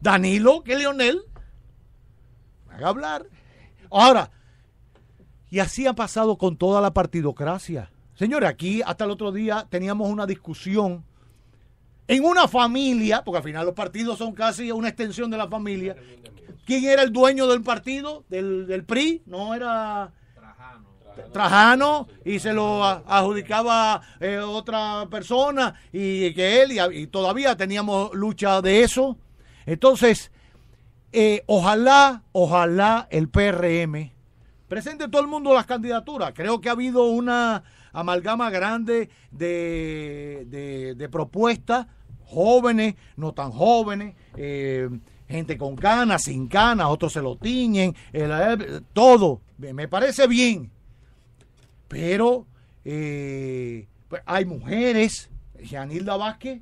Danilo que Leonel. Haga hablar. Ahora, y así ha pasado con toda la partidocracia. Señores, aquí hasta el otro día teníamos una discusión en una familia, porque al final los partidos son casi una extensión de la familia. ¿Quién era el dueño del partido? del PRI, no era Trajano y se lo adjudicaba eh, otra persona y que él y, todavía teníamos lucha de eso. Entonces, eh, ojalá, ojalá el PRM presente todo el mundo las candidaturas. Creo que ha habido una amalgama grande de, propuestas, jóvenes, no tan jóvenes. Eh, gente con canas, sin canas, otros se lo tiñen, todo. Me parece bien, pero eh, pues, hay mujeres, Yanilda Vázquez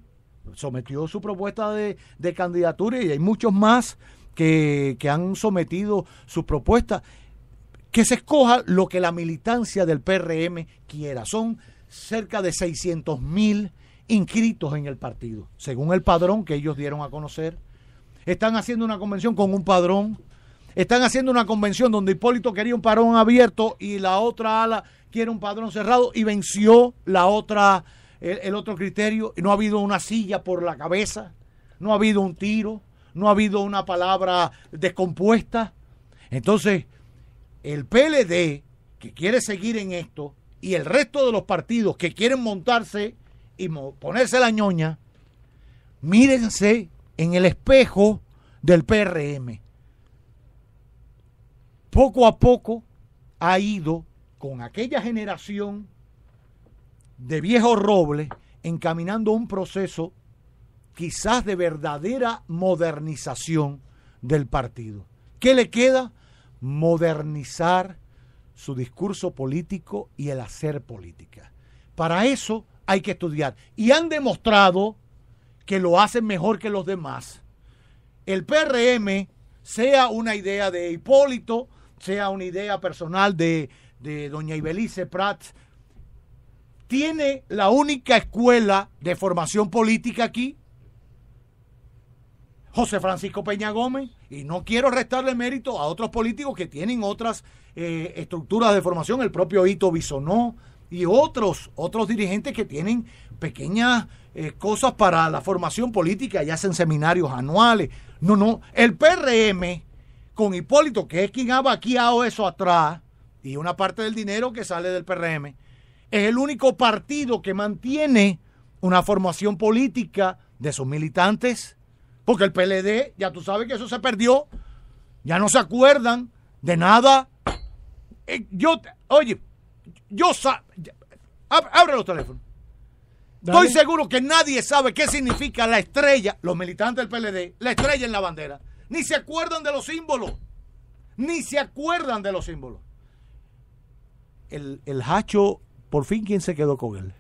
sometió su propuesta de, candidatura y hay muchos más que, han sometido su propuesta Que se escoja lo que la militancia del PRM quiera. Son cerca de 600 mil inscritos en el partido, según el padrón que ellos dieron a conocer. Están haciendo una convención con un padrón. Están haciendo una convención donde Hipólito quería un parón abierto y la otra ala quiere un padrón cerrado y venció la otra, el, otro criterio. no ha habido una silla por la cabeza, no ha habido un tiro, no ha habido una palabra descompuesta. Entonces, el PLD, que quiere seguir en esto, y el resto de los partidos que quieren montarse y ponerse la ñoña, mírense en el espejo del PRM. Poco a poco ha ido con aquella generación de viejos robles encaminando un proceso quizás de verdadera modernización del partido. ¿Qué le queda? Modernizar su discurso político y el hacer política. Para eso hay que estudiar. Y han demostrado que lo hacen mejor que los demás. El PRM, sea una idea de Hipólito, sea una idea personal de de doña Ibelice Prats, tiene la única escuela de formación política aquí, José Francisco Peña Gómez, y no quiero restarle mérito a otros políticos que tienen otras eh, estructuras de formación, el propio Ito Bisonó y otros, otros dirigentes que tienen pequeñas eh, cosas para la formación política y hacen seminarios anuales. No, no, el PRM con Hipólito, que es quien ha vaqueado eso atrás, y una parte del dinero que sale del PRM, es el único partido que mantiene una formación política de sus militantes, porque el PLD, ya tú sabes que eso se perdió, ya no se acuerdan de nada. Eh, yo, oye, yo abre los teléfonos. Estoy seguro que nadie sabe qué significa la estrella, los militantes del PLD, la estrella en la bandera. Ni se acuerdan de los símbolos. Ni se acuerdan de los símbolos el, el hacho, por fin, ¿quién se quedó con él?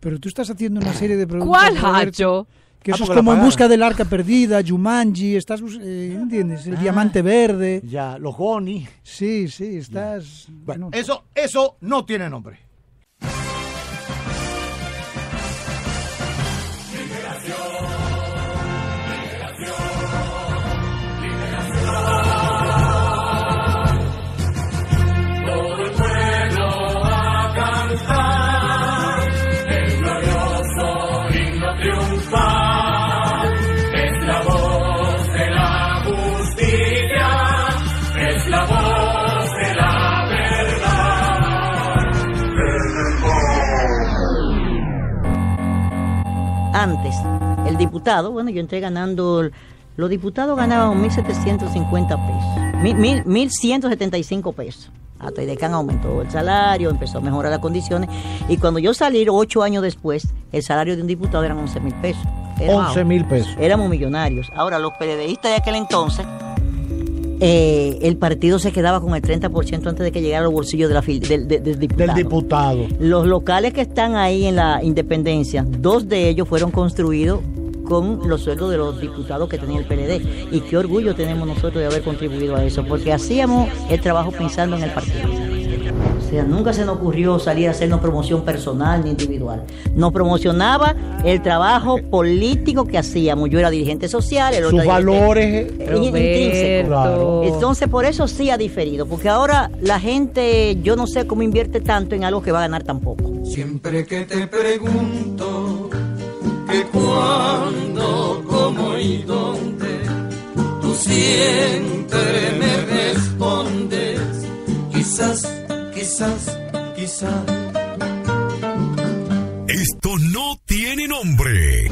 Pero tú estás haciendo una serie de preguntas. ¿Cuál hacho? Que eso ah, es como en busca del arca perdida, Jumanji, estás, eh, ¿entiendes? El ah, diamante verde. Ya, los Goni. Sí, sí, estás... eso, eso no tiene nombre. diputado, bueno, yo entré ganando, los diputados ganaban 1.750 pesos, 1.175 pesos. A que aumentó el salario, empezó a mejorar las condiciones. Y cuando yo salí, ocho años después, el salario de un diputado eran 11 mil pesos. 11 mil pesos. Éramos millonarios. Ahora, los periodistas de aquel entonces, eh, el partido se quedaba con el 30% antes de que llegara al bolsillo del, diputado. Los locales que están ahí en la Independencia, dos de ellos fueron construidos con los sueldos de los diputados que tenía el PLD. Y qué orgullo tenemos nosotros de haber contribuido a eso, porque hacíamos el trabajo pensando en el partido. O sea, nunca se nos ocurrió salir a hacer una promoción personal ni individual. Nos promocionaba el trabajo político que hacíamos. Yo era dirigente social, el otro Sus valores eh, Entonces, por eso sí ha diferido, porque ahora la gente, yo no sé cómo invierte tanto en algo que va a ganar tampoco. Siempre que te pregunto cuando, cómo y dónde, tú siempre me respondes, quizás, quizás, quizás. Esto no tiene nombre.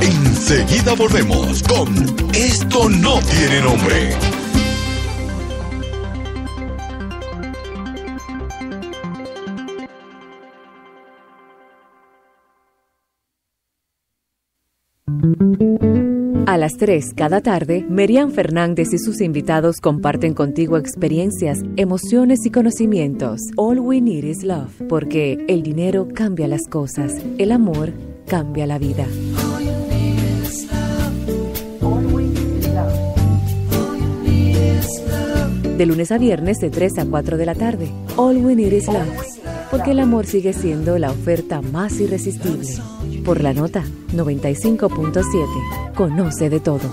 Enseguida volvemos con Esto no tiene nombre. A las 3 cada tarde, Merian Fernández y sus invitados comparten contigo experiencias, emociones y conocimientos. All we need is love, porque el dinero cambia las cosas, el amor cambia la vida. De lunes a viernes de 3 a 4 de la tarde. All we need is love porque el amor sigue siendo la oferta más irresistible. Por la nota 95.7, conoce de todo.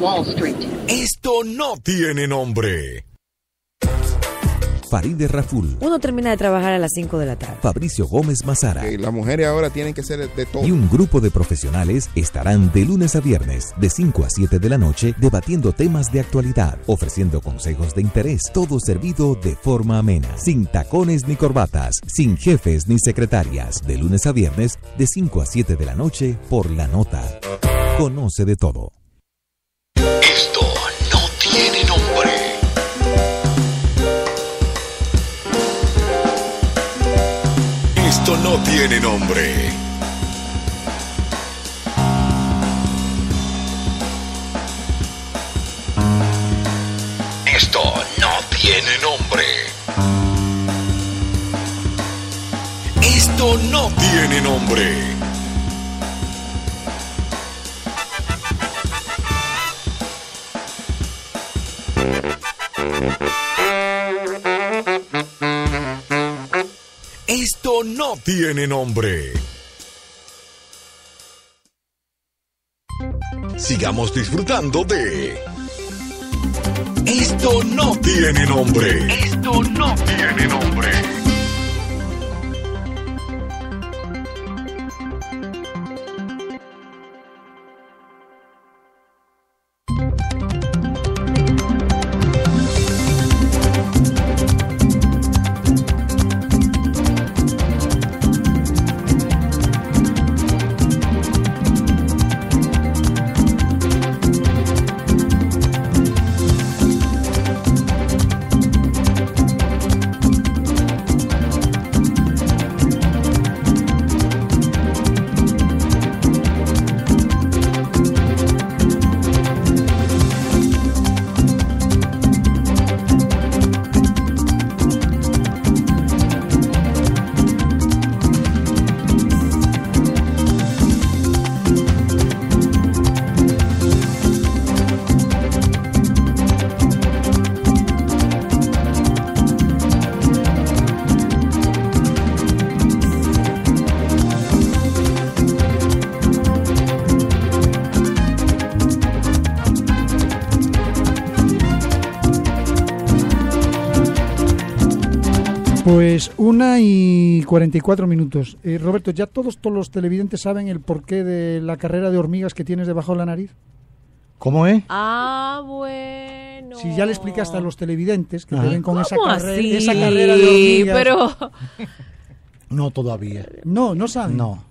Wall Street. Esto no tiene nombre. Faride Raful. Uno termina de trabajar a las 5 de la tarde. Fabricio Gómez Mazara. Las mujeres ahora tienen que ser de todo. Y un grupo de profesionales estarán de lunes a viernes, de 5 a 7 de la noche, debatiendo temas de actualidad, ofreciendo consejos de interés, todo servido de forma amena, sin tacones ni corbatas, sin jefes ni secretarias, de lunes a viernes, de 5 a 7 de la noche, por la nota. Conoce de todo. Esto no tiene nombre. Esto no tiene nombre. Esto no tiene nombre. Esto no tiene nombre. Esto no tiene nombre. Sigamos disfrutando de... Esto no tiene nombre. Esto no tiene nombre. 44 minutos. Eh, Roberto, ¿ya todos, todos los televidentes saben el porqué de la carrera de hormigas que tienes debajo de la nariz? ¿Cómo es? Eh? Ah, bueno. Si ya le explicaste a los televidentes que te ven con esa, esa carrera de hormigas. pero... No, todavía. No, no saben. No.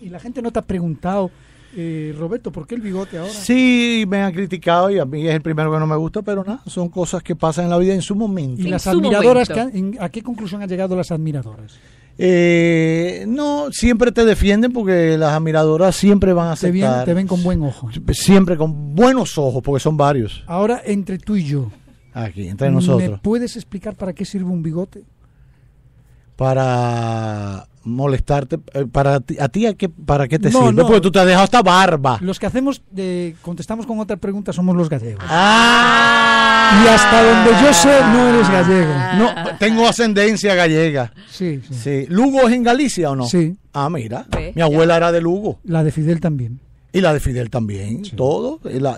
Y la gente no te ha preguntado eh, Roberto, ¿por qué el bigote ahora? Sí, me han criticado y a mí es el primero que no me gusta, pero nada, son cosas que pasan en la vida en su momento. ¿Y las admiradoras, a qué conclusión han llegado las admiradoras? Eh, no, siempre te defienden porque las admiradoras siempre van a aceptar. Te ven, con buen ojo. Siempre con buenos ojos, porque son varios. Ahora, entre tú y yo. Aquí, entre nosotros. ¿Me puedes explicar para qué sirve un bigote? Para molestarte. Eh, ¿Para ti, a ti qué, para qué te sirve? Porque tú te has dejado esta barba. Los que hacemos, contestamos con otra pregunta, somos los gallegos. Ah. Y hasta donde yo sé, no eres gallego. No, tengo ascendencia gallega. Sí, sí. ¿Lugo es en Galicia o no? Sí. Ah, mira. mi abuela era de Lugo. La de Fidel también. Y la de Fidel también, todo. Y, la,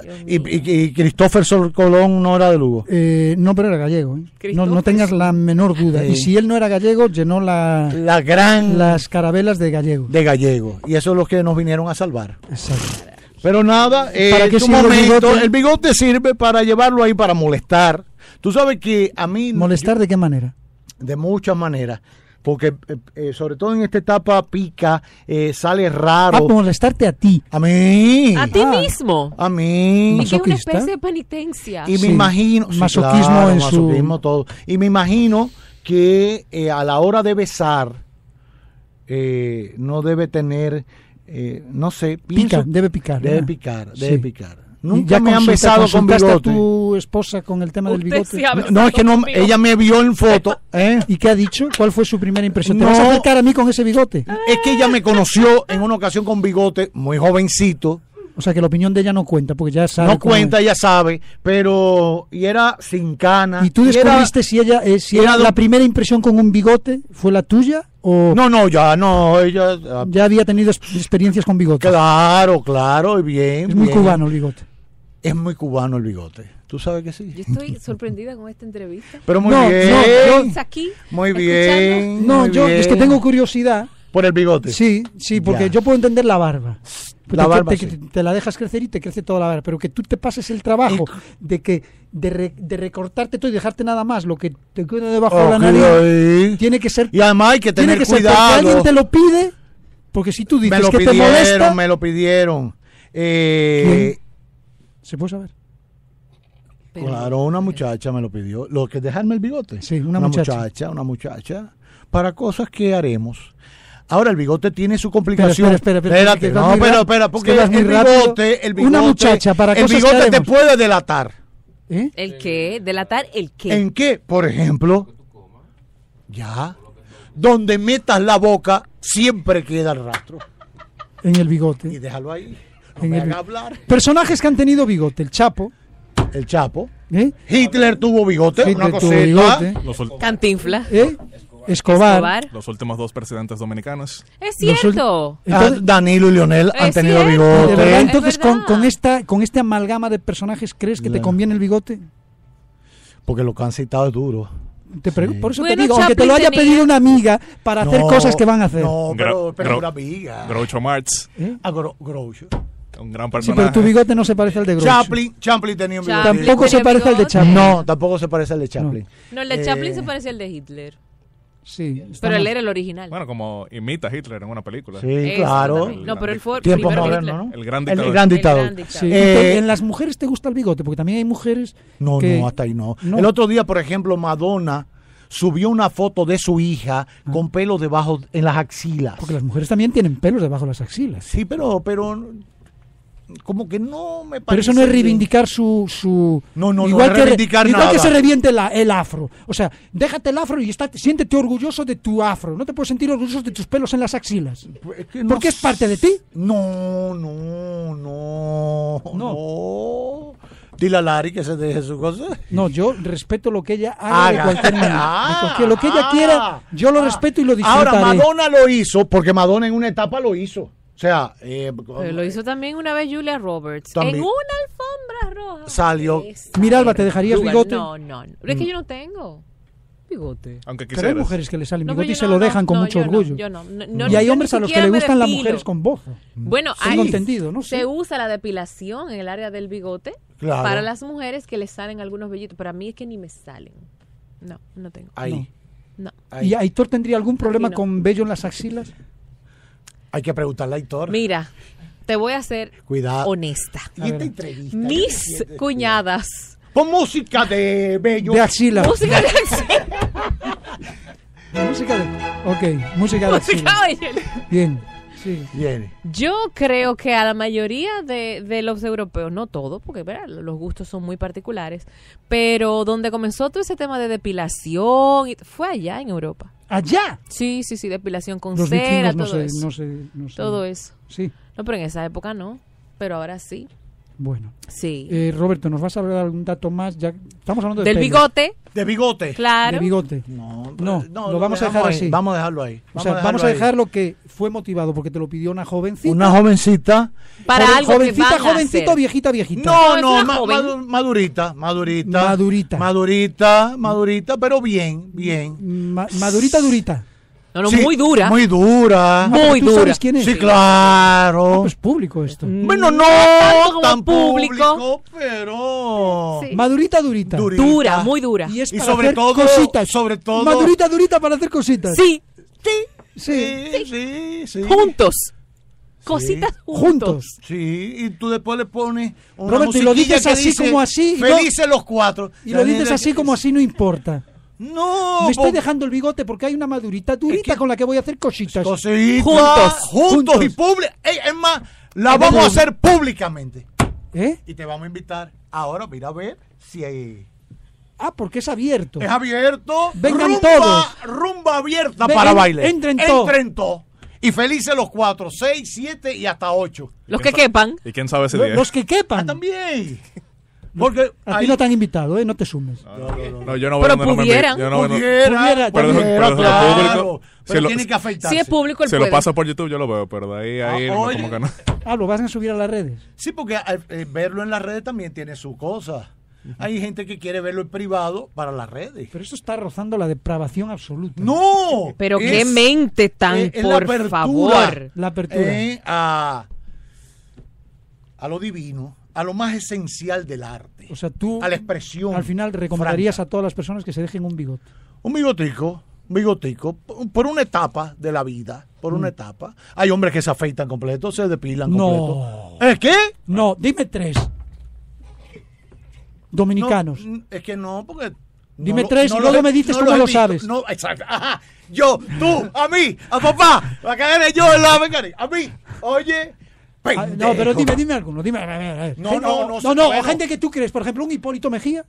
Christopher Sol Colón no era de Lugo. Eh, no, pero era gallego. ¿eh? No, tengas la menor duda. Y si él no era gallego, llenó la, gran... las carabelas de gallego. De gallego. Y eso es lo que nos vinieron a salvar. Exacto. Pero nada, eh, el bigote? sirve para llevarlo ahí para molestar. Tú sabes que a mí... ¿Molestar de qué manera? De muchas maneras porque eh, eh, sobre todo en esta etapa pica, eh, sale raro. Ah, Para molestarte a ti. A mí. A ti ah. mismo. A mí. Y que es una especie de penitencia. Y me imagino. masoquismo en en masoquismo, todo. Y me imagino que a la hora de besar no debe tener, no sé. Pica, debe picar. Debe picar, debe picar. Nunca ya me han besado con bigote. tu esposa con el tema del bigote? No, es que no, ella me vio en foto. [laughs] ¿eh? ¿Y qué ha dicho? ¿Cuál fue su primera impresión? ¿Te no, vas a acercar a mí con ese bigote? Es que ella me conoció en una ocasión con bigote, muy jovencito. O sea que la opinión de ella no cuenta, porque ya sabe. No cuenta, ya sabe, pero. Y era sin cana. ¿Y tú descubriste si ella. Eh, si era, la primera impresión con un bigote fue la tuya? O no, no, ya no. Ella, ah, ya, había tenido experiencias con bigote. Claro, claro, bien. Es muy cubano el bigote. Es muy cubano el bigote. ¿Tú sabes que sí? Yo estoy sorprendida con esta entrevista. Pero muy bien. No, yo, aquí, muy bien. No, yo es que tengo curiosidad. Por el bigote. Sí, sí, porque yo puedo entender la barba la te, te, la dejas crecer y te crece toda la barba, pero que tú te pases el trabajo de que de, recortarte todo y dejarte nada más, lo que te queda debajo de la nariz, tiene que ser... Y además hay que tener tiene que cuidado. Ser alguien te lo pide, porque si tú dices me lo que pidieron, te molesta... Me lo pidieron, eh... ¿Se puede saber? claro, una muchacha me lo pidió. Lo que es dejarme el bigote. Sí, una, muchacha. Una muchacha, para cosas que haremos. Ahora el bigote tiene su complicación. espera, espera, espera, Espérate, no, pero espera, porque el, bigote, el, bigote, una muchacha para el bigote te puede delatar. ¿Eh? ¿El qué? ¿Delatar el qué? ¿En qué? Por ejemplo, ya, donde metas la boca siempre queda el rastro. En el bigote. Y déjalo ahí. Personajes que han tenido bigote, el Chapo. El Chapo. ¿Eh? Hitler tuvo bigote, Hitler una tuvo bigote. Cantinfla. ¿Eh? Escobar. Los últimos dos presidentes dominicanos. Es cierto. Entonces, ah, Danilo y Lionel han tenido bigote. Entonces, con, con, esta, con amalgama de personajes, ¿crees que te conviene el bigote? Porque lo que han citado es duro. Te Por eso te digo, aunque te lo haya pedido una amiga para hacer cosas que van a hacer. No, pero, una amiga. Groucho Marx. ¿Eh? A ah, Groucho un gran personaje. Sí, pero tu bigote no se parece al de Groucho. Chaplin, Chaplin tenía un bigote. Tampoco se parece al de Chaplin. No, tampoco se parece al de Chaplin. No, el de Chaplin eh, se parece al de Hitler. Sí. Pero él era el original. Bueno, como imita a Hitler en una película. Sí, claro. no, pero él fue El gran dictador. El, gran dictador. Eh, ¿En las mujeres te gusta el bigote? Porque también hay mujeres No, que... no, hasta ahí no. El otro día, por ejemplo, Madonna subió una foto de su hija ah. con pelo debajo en las axilas. Porque las mujeres también tienen pelos debajo de las axilas. Sí, pero pero como que no me parece. Pero eso no es reivindicar su. no, no, igual no, que, Igual que se reviente el afro. O sea, déjate el afro y siéntete orgulloso de tu afro. No te puedes sentir orgulloso de tus pelos en las axilas. Pues, porque es parte de ti. No, no, no. No. Dile a Lari que se deje su cosa. No, yo respeto lo que ella haga, [laughs] ah. lo que ella quiera, yo lo ah. respeto y lo disfrutaré. Ahora, Madonna lo hizo, porque Madonna en una etapa lo hizo. O sea, eh, lo hizo también una vez Julia Roberts. En una alfombra roja. Salió. Miralba, ¿te dejarías bigote? No, no, es que mm. yo no tengo bigote. Aunque hay mujeres que le salen bigote y se lo dejan con mucho orgullo. y hay hombres a los que le gustan las mujeres con voz Bueno, hay, se usa la depilación en el área del bigote para las mujeres que le salen algunos pero a mí es que ni me salen. No, no tengo. Ahí. No. ¿Y Aitor tendría algún problema con vello en las axilas? Hay que preguntarle a Héctor. Mira, te voy a ser Cuidado. honesta. Y esta entrevista. Mis cuñadas. Con música de Bello. De axila. Música de [laughs] axila. música de. Ok, música de axila. Música Bien. Yo creo que a la mayoría de, los europeos, no todos, porque los gustos son muy particulares, pero donde comenzó todo ese tema de depilación fue allá en Europa. ¿Allá? Sí, sí, sí, depilación con cera, todo no No sé, Todo eso. Sí. No, pero en esa época no, pero ahora sí. Bueno. Sí. Eh, Roberto, ¿nos vas a hablar algún dato más? Ya estamos hablando del bigote. De bigote. Claro. De bigote. No, no, eh, no lo vamos a dejar así. Vamos a dejarlo ahí. Vamos o sea, a vamos a dejar lo que fue motivado porque te lo pidió una jovencita. Una jovencita. Para algo jovencita, que viejita, viejita. No, no, madurita, madurita. Madurita. Madurita, pero bien, bien. madurita, durita. No, no, muy dura. Muy dura. Muy ah, ¿Tú dura. ¿Sabes quién es? Sí, claro. Ah, es público esto. Mm, bueno, no, no tan público, pero madurita durita. Dura, muy dura. Y, sobre todo cositas. sobre todo madurita durita para hacer cositas. Sí. Sí. Sí, sí, Juntos. Cositas juntos. Sí, y tú después le pones una y lo dices así como así. Felices los cuatro. Y lo dices así como así, no importa. No. Me estoy dejando el bigote porque hay una madurita durita con la que voy a hacer cositas. Juntos. Juntos, y público. Es más, la vamos a hacer públicamente. ¿Eh? Y te vamos a invitar. Ahora, mira a ver si hay... Eh, ah, porque es abierto. Es abierto. Vengan rumba, todos. Rumba abierta para baile. Entren todos. Entren Y felices los cuatro, seis, siete y hasta ocho. Los que quepan. ¿Y quién sabe ese día? Los que quepan. Ah, también. Porque a ti no están invitado, ¿eh? no te sumes. No, yo no voy pero pudieran. pero tiene que afeitarse. Si es público, el Se lo pasa por YouTube, yo lo veo, pero de ahí, ahí ah, no. Ah, lo vas a subir a las redes. Sí, porque eh, eh, verlo en las redes también tiene su cosa. Hay gente que quiere verlo en privado para las redes. Pero eso está rozando la depravación absoluta. ¡No! Pero qué mente tan, por favor. La apertura. Eh, a, a, lo divino, a lo más esencial del arte. O sea, tú a la expresión. Al final recomendarías a todas las personas que se dejen un bigote. Un bigotico, un bigotico, por una etapa de la vida, por una mm. etapa. Hay hombres que se afeitan completo, se depilan completo. No. ¿Eh, ¿Es qué? No, dime tres. Dominicanos. es que no, porque Dime tres y luego me dices no cómo lo, sabes. No, exacto. [laughs] Ajá. Yo, tú, a mí, a papá, la cadena yo, la a mí. Oye, Ah, no, pero dime, dime alguno, dime. No, no, no, no, no, gente que tú crees, por ejemplo, un Hipólito Mejía.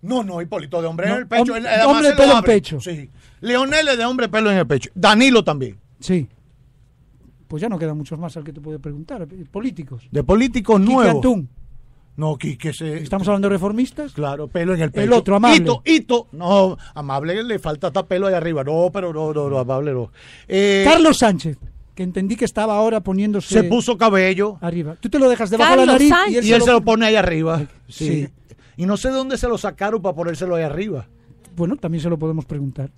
No, no, Hipólito de hombre en el pecho. hombre de pelo en pecho. Sí. Leonel es de hombre pelo en el pecho. Danilo también. Sí. Pues ya no quedan muchos más al que te puede preguntar. Políticos. De políticos nuevos. No, se... ¿Estamos hablando de reformistas? Claro, pelo en el pecho. otro, amable. Hito, hito. No, amable le falta hasta pelo ahí arriba. No, pero no, no, amable no. Eh, Carlos Sánchez que entendí que estaba ahora poniéndose. Se puso cabello. Arriba. Tú te lo dejas debajo de la nariz y él, se, lo... pone ahí arriba. Sí. Y no sé dónde se lo sacaron para ponérselo ahí arriba. Bueno, también se lo podemos preguntar.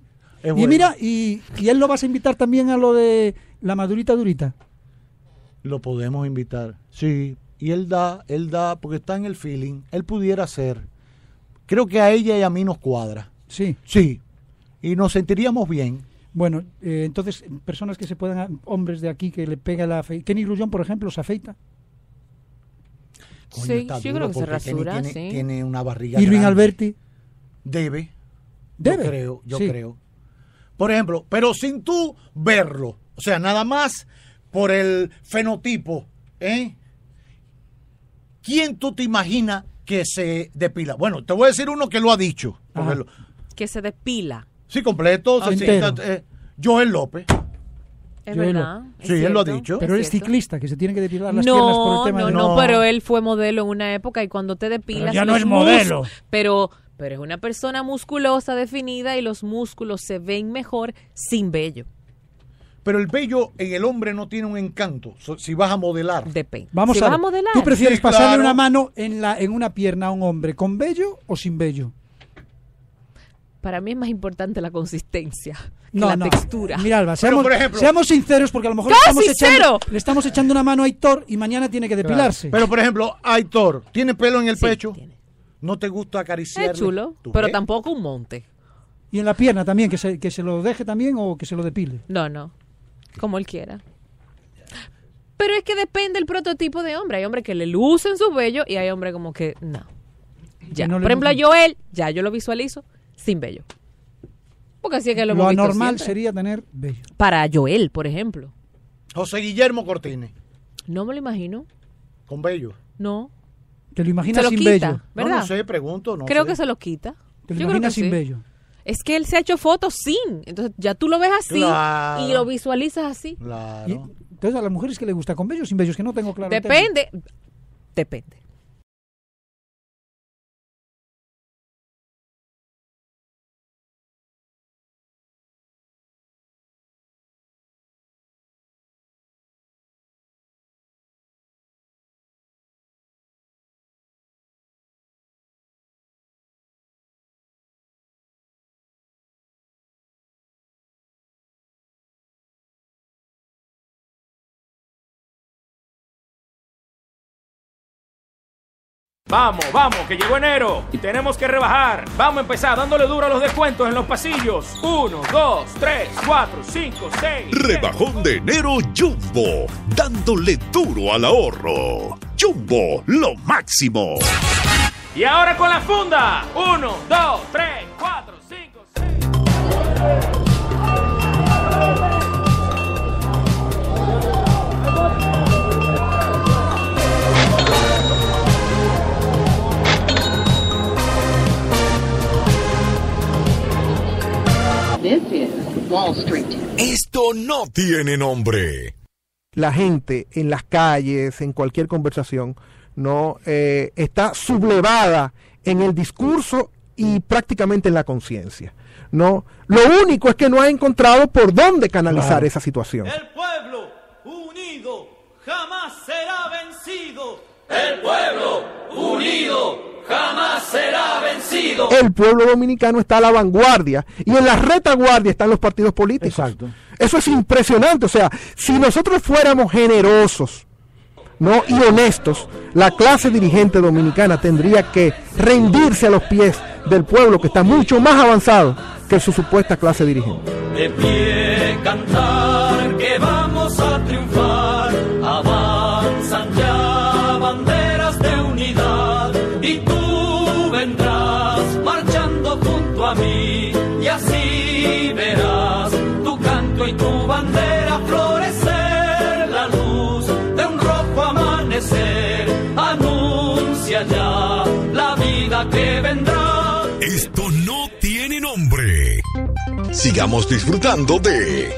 y mira, y, él lo vas a invitar también a lo de la madurita durita. Lo podemos invitar, sí. Y él da, él da, porque está en el feeling, él pudiera ser. Creo que a ella y a mí nos cuadra. Sí. Sí. Y nos sentiríamos bien. Bueno, eh, entonces, personas que se puedan, hombres de aquí que le pega la fe Kenny Grullón, por ejemplo, se afeita. sí, yo creo que se tiene, sí. tiene, una barriga. Irving Alberti. Debe. Debe. Yo creo, yo creo. Por ejemplo, pero sin tú verlo. O sea, nada más por el fenotipo, ¿eh? ¿Quién tú te imaginas que se depila? Bueno, te voy a decir uno que lo ha dicho. Que se depila. Sí, completo. Eh, Joel López. Es verdad. Sí, él lo ha dicho. Pero él es ciclista, que se tiene que depilar las piernas por el tema no, No, no, pero él fue modelo en una época y cuando te depilas... ya no es modelo. Pero, pero es una persona musculosa, definida, y los músculos se ven mejor sin vello. Pero el vello en el hombre no tiene un encanto. si vas a modelar. Depende. a, vas a modelar. ¿Tú prefieres pasarle una mano en, la, en una pierna a un hombre con vello o sin vello? para mí es más importante la consistencia que no, la textura. Mira, Alba, seamos, sinceros porque a lo mejor le estamos, echando, una mano a Aitor y mañana tiene que depilarse. Pero, por ejemplo, Aitor, ¿tiene pelo en el pecho? ¿No te gusta acariciar? Es chulo, pero tampoco un monte. ¿Y en la pierna también? Que se, lo deje también o que se lo depile? No, no. Como él quiera. Pero es que depende el prototipo de hombre. Hay hombres que le lucen su vello y hay hombres como que no. Ya. Por ejemplo, a Joel, ya yo lo visualizo sin bello. Porque así es que lo, lo normal sería tener vello. Para Joel, por ejemplo. José Guillermo Cortines. No me lo imagino. ¿Con bello. No. ¿Te lo imaginas se lo sin quita, No, sé, pregunto. creo que se lo quita. ¿Te lo imaginas sin bello. Es que él se ha hecho fotos sin. Entonces ya tú lo ves así y lo visualizas así. Claro. entonces a las mujeres que le gusta con vello sin vello, es que no tengo claro. Depende. Depende. Vamos, vamos, que llegó enero y tenemos que rebajar. Vamos a empezar dándole duro a los descuentos en los pasillos. 1, 2, 3, 4, 5, 6. Rebajón de enero Jumbo, dándole duro al ahorro. Jumbo, lo máximo. Y ahora con la funda. 1, 2, 3, 4. Esto no tiene nombre. La gente en las calles, en cualquier conversación, no eh, está sublevada en el discurso y prácticamente en la conciencia. No, lo único es que no ha encontrado por dónde canalizar esa situación. El pueblo unido jamás será vencido. El pueblo unido jamás será vencido. El pueblo dominicano está a la vanguardia y en la retaguardia están los partidos políticos. Exacto. Eso es impresionante. O sea, si nosotros fuéramos generosos ¿no? y honestos, la clase dirigente dominicana tendría que rendirse a los pies del pueblo que está mucho más avanzado que su supuesta clase dirigente. De pie sigamos disfrutando de...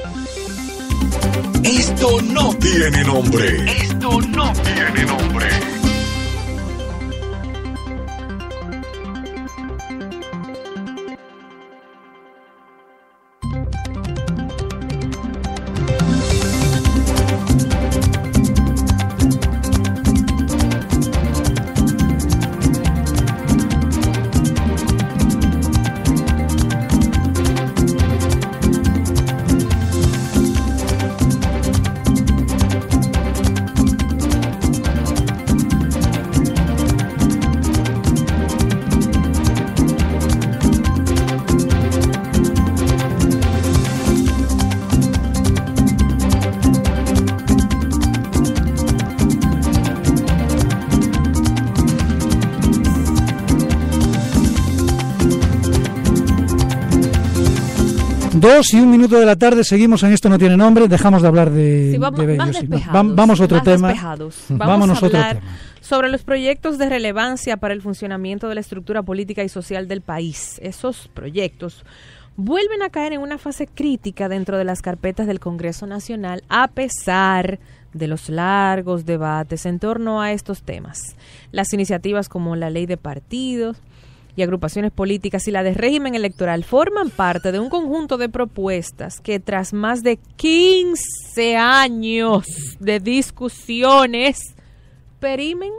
Esto no tiene nombre. Esto no tiene nombre. Dos y un minuto de la tarde, seguimos en Esto no tiene nombre, dejamos de hablar de, vamos, a otro tema. [laughs] Vamos a Sobre los proyectos de relevancia para el funcionamiento de la estructura política y social del país. Esos proyectos vuelven a caer en una fase crítica dentro de las carpetas del Congreso Nacional a pesar de los largos debates en torno a estos temas. Las iniciativas como la ley de partidos, y agrupaciones políticas y la de régimen electoral forman parte de un conjunto de propuestas que tras más de 15 años de discusiones perimen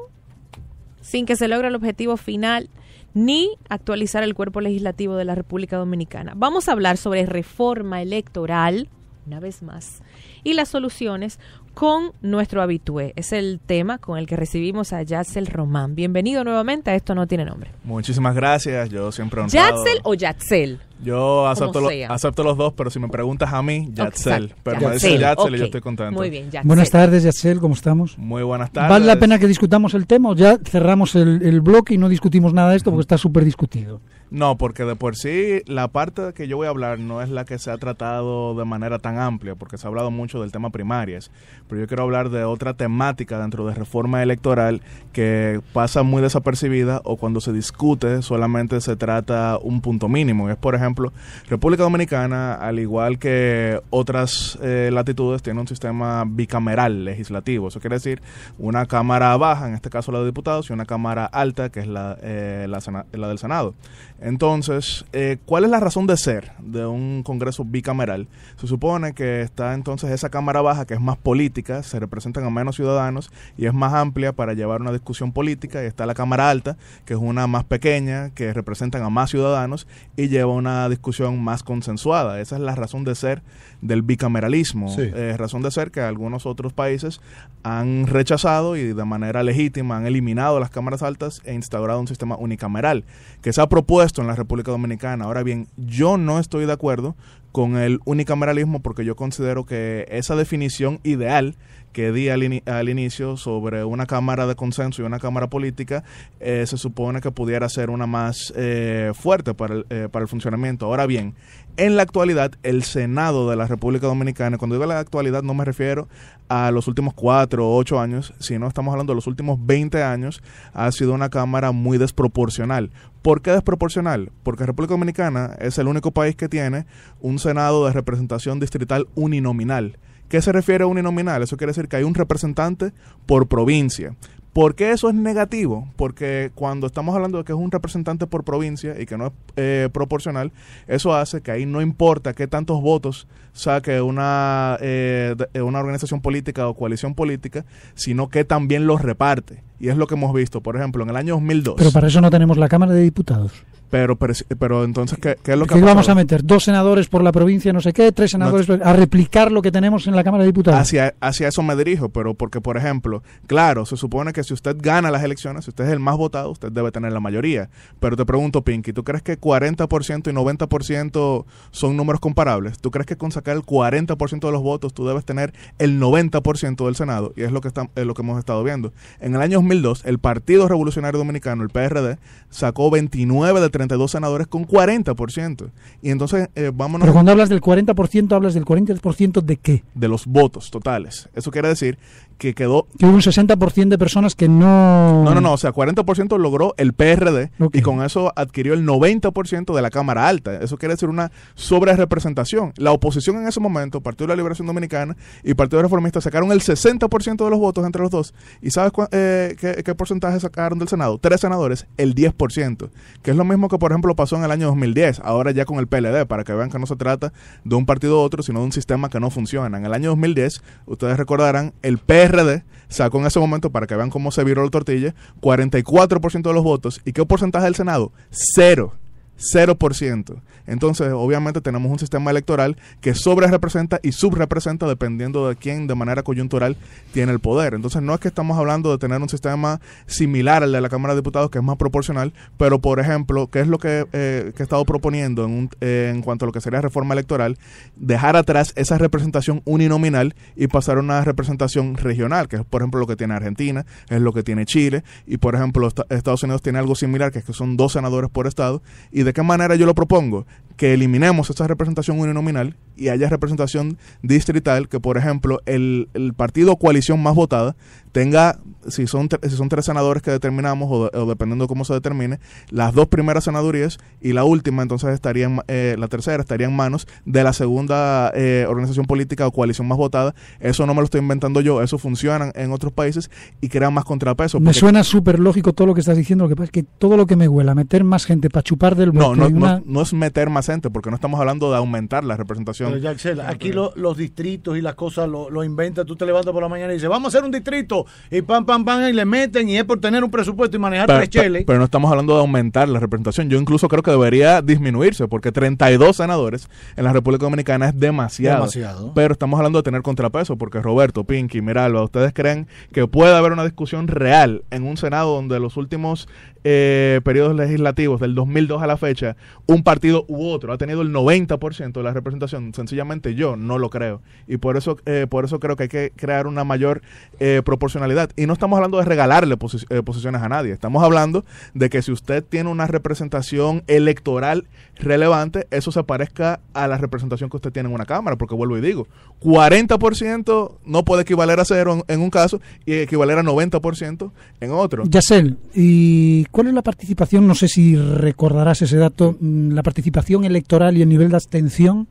sin que se logre el objetivo final ni actualizar el cuerpo legislativo de la República Dominicana. Vamos a hablar sobre reforma electoral, una vez más, y las soluciones con nuestro habitué. Es el tema con el que recibimos a Yatzel Román. Bienvenido nuevamente a Esto No Tiene Nombre. Muchísimas gracias, yo siempre honrado. ¿Yatzel o Yatzel? Yo acepto, los dos, pero si me preguntas a mí, Yatzel. pero me dice Yatzel y yo estoy contento. Muy bien, Yatzel. Buenas tardes, Yatzel, ¿cómo estamos? Muy buenas tardes. ¿Vale la pena que discutamos el tema o ya cerramos el, el bloque y no discutimos nada de esto porque está súper discutido? No, porque de por sí la parte que yo voy a hablar no es la que se ha tratado de manera tan amplia, porque se ha hablado mucho del tema primarias pero yo quiero hablar de otra temática dentro de reforma electoral que pasa muy desapercibida o cuando se discute solamente se trata un punto mínimo. Es, por ejemplo, República Dominicana, al igual que otras eh, latitudes, tiene un sistema bicameral legislativo. Eso quiere decir una cámara baja, en este caso la de diputados, y una cámara alta, que es la, eh, la, del Senado. Entonces, eh, ¿cuál es la razón de ser de un Congreso bicameral? Se supone que está entonces esa cámara baja que es más política, se representan a menos ciudadanos y es más amplia para llevar una discusión política. Y está la Cámara Alta, que es una más pequeña, que representan a más ciudadanos y lleva una discusión más consensuada. Esa es la razón de ser del bicameralismo, Es eh, razón de ser que algunos otros países han rechazado y de manera legítima han eliminado las cámaras altas e instaurado un sistema unicameral que se ha propuesto en la República Dominicana. Ahora bien, yo no estoy de acuerdo con el unicameralismo porque yo considero que esa definición ideal que di al, inicio sobre una Cámara de Consenso y una Cámara Política eh, se supone que pudiera ser una más eh, fuerte para el, eh, para el funcionamiento. Ahora bien, en la actualidad, el Senado de la República Dominicana, cuando digo la actualidad no me refiero a los últimos cuatro o ocho años, sino estamos hablando de los últimos 20 años, ha sido una Cámara muy desproporcional. ¿Por qué desproporcional? Porque República Dominicana es el único país que tiene un Senado de representación distrital uninominal. ¿Qué se refiere a uninominal? Eso quiere decir que hay un representante por provincia. ¿Por qué eso es negativo? Porque cuando estamos hablando de que es un representante por provincia y que no es eh, proporcional, eso hace que ahí no importa qué tantos votos saque una, eh, eh, una organización política o coalición política, sino que también los reparte. Y es lo que hemos visto, por ejemplo, en el año 2002. Pero para eso no tenemos la Cámara de Diputados. Pero, pero, entonces, ¿qué, es lo que vamos a meter? ¿Dos senadores por la provincia, no sé qué? ¿Tres senadores? ¿A replicar lo que tenemos en la Cámara de Diputados? Hacia, hacia eso me dirijo, pero porque, por ejemplo, claro, se supone que si usted gana las elecciones, si usted es el más votado, usted debe tener la mayoría. Pero te pregunto, Pinky, ¿tú crees que 40% y 90% son números comparables? ¿Tú crees que con sacar el 40% de los votos tú debes tener el 90% del Senado? Y es lo que, está, es lo que hemos estado viendo. En el año 2002, el Partido Revolucionario Dominicano, el PRD, sacó 29 de 32 senadores con 40%. Y entonces, eh, vámonos. Pero cuando hablas del 40%, hablas del 40% de qué? De los votos totales. Eso quiere decir que quedó... Que hubo un 60% de personas que no... No, no, no, o sea, 40% logró el PRD y con eso adquirió el 90% de la Cámara Alta. Eso quiere decir una sobrerepresentación. La oposición en ese momento, Partido de la Liberación Dominicana y Partido Reformista, sacaron el 60% de los votos entre los dos. ¿Y sabes eh, qué, qué porcentaje sacaron del Senado? Tres senadores, el 10%, que es lo mismo que, por ejemplo, pasó en el año 2010, ahora ya con el PLD, para que vean que no se trata de un partido u otro, sino de un sistema que no funciona. En el año 2010, ustedes recordarán, el PRD Redes sacó en ese momento, para que vean cómo se viró la tortilla, 44% de los votos. ¿Y qué porcentaje del Senado? Cero. 0%. Entonces, obviamente tenemos un sistema electoral que sobre representa y subrepresenta dependiendo de quién de manera coyuntural tiene el poder. Entonces, no es que estamos hablando de tener un sistema similar al de la Cámara de Diputados, que es más proporcional, pero, por ejemplo, qué es lo que, eh, que he estado proponiendo en, eh, en cuanto a lo que sería reforma electoral? Dejar atrás esa representación uninominal y pasar a una representación regional, que es, por ejemplo, lo que tiene Argentina, es lo que tiene Chile, y, por ejemplo, Estados Unidos tiene algo similar, que es que son dos senadores por estado, y de qué manera yo lo propongo? Que eliminemos esa representación uninominal y haya representación distrital, que por ejemplo el, partido o coalición más votada tenga, si son, si son tres senadores que determinamos o, dependiendo cómo se determine, las dos primeras senadurías y la última entonces estaría, eh, la tercera estaría en manos de la segunda eh, organización política o coalición más votada. Eso no me lo estoy inventando yo, eso funciona en otros países y crea más contrapeso. Me suena súper lógico todo lo que estás diciendo, lo que pasa es que todo lo que me huela, meter más gente para chupar del no, no, no, es meter más gente, porque no estamos hablando de aumentar la representación. Pero ah, aquí los distritos y las cosas lo, lo tú te levantas por la mañana y dices, vamos a hacer un distrito, y pam, pam, pam, y le meten, y es por tener un presupuesto y manejar tres cheles. Pero no estamos hablando de aumentar la representación, yo incluso creo que debería disminuirse, porque 32 senadores en la República Dominicana es demasiado. demasiado. Pero estamos hablando de tener contrapeso, porque Roberto, Pinky, Miralba, ¿ustedes creen que puede haber una discusión real en un Senado donde los últimos eh, periodos legislativos, del 2002 a la fecha, un partido u otro ha tenido el 90% de la representación. Sencillamente yo no lo creo. Y por eso, eh, por eso creo que hay que crear una mayor eh, proporcionalidad. Y no estamos hablando de regalarle posiciones a nadie. Estamos hablando de que si usted tiene una representación electoral relevante, eso se parezca a la representación que usted tiene en una Cámara. Porque vuelvo y digo, 40% no puede equivaler a cero en, un caso y equivaler a 90% en otro. Yacel, ¿y cuál es la participación? No sé si recordarás ese dato, mm, la participación electoral y el nivel de abstención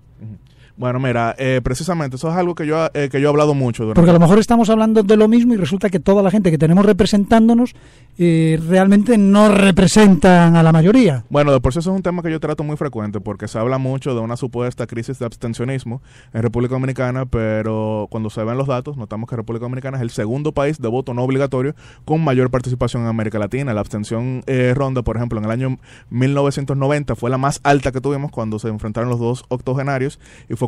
bueno, mira, eh, precisamente eso es algo que yo, eh, que yo he hablado mucho. Porque a lo mejor estamos hablando de lo mismo y resulta que toda la gente que tenemos representándonos eh, realmente no representan a la mayoría. Bueno, de por sí eso es un tema que yo trato muy frecuente porque se habla mucho de una supuesta crisis de abstencionismo en República Dominicana, pero cuando se ven los datos notamos que República Dominicana es el segundo país de voto no obligatorio con mayor participación en América Latina. La abstención ronda, por ejemplo, en el año 1990 fue la más alta que tuvimos cuando se enfrentaron los dos octogenarios y fue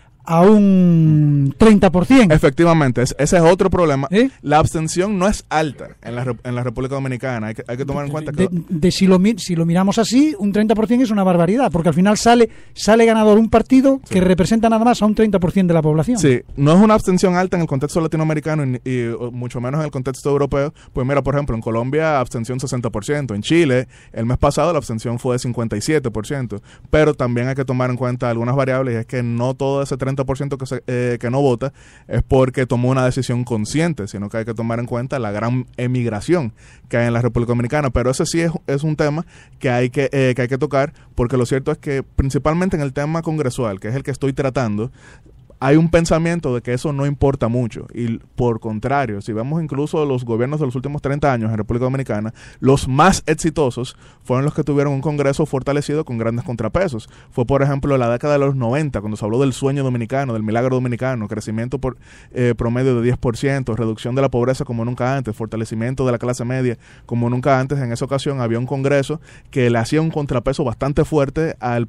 a un 30%. Efectivamente, ese es otro problema. ¿Eh? La abstención no es alta en la, República Dominicana, hay que, tomar en cuenta que... De, si, lo, si, lo, miramos así, un 30% es una barbaridad, porque al final sale, sale ganador un partido que representa nada más a un 30% de la población. Sí, no es una abstención alta en el contexto latinoamericano y, mucho menos en el contexto europeo. Pues mira, por ejemplo, en Colombia abstención 60%, en Chile el mes pasado la abstención fue de 57%, pero también hay que tomar en cuenta algunas variables, es que no todo ese 30% por que, eh, que no vota es porque tomó una decisión consciente, sino que hay que tomar en cuenta la gran emigración que hay en la República Dominicana. Pero ese sí es, un tema que hay que, eh, que hay que tocar, porque lo cierto es que principalmente en el tema congresual, que es el que estoy tratando, hay un pensamiento de que eso no importa mucho. Y por contrario, si vemos incluso los gobiernos de los últimos 30 años en República Dominicana, los más exitosos fueron los que tuvieron un Congreso fortalecido con grandes contrapesos. Fue, por ejemplo, la década de los 90, cuando se habló del sueño dominicano, del milagro dominicano, crecimiento por eh, promedio de 10%, reducción de la pobreza como nunca antes, fortalecimiento de la clase media como nunca antes. En esa ocasión había un Congreso que le hacía un contrapeso bastante fuerte al,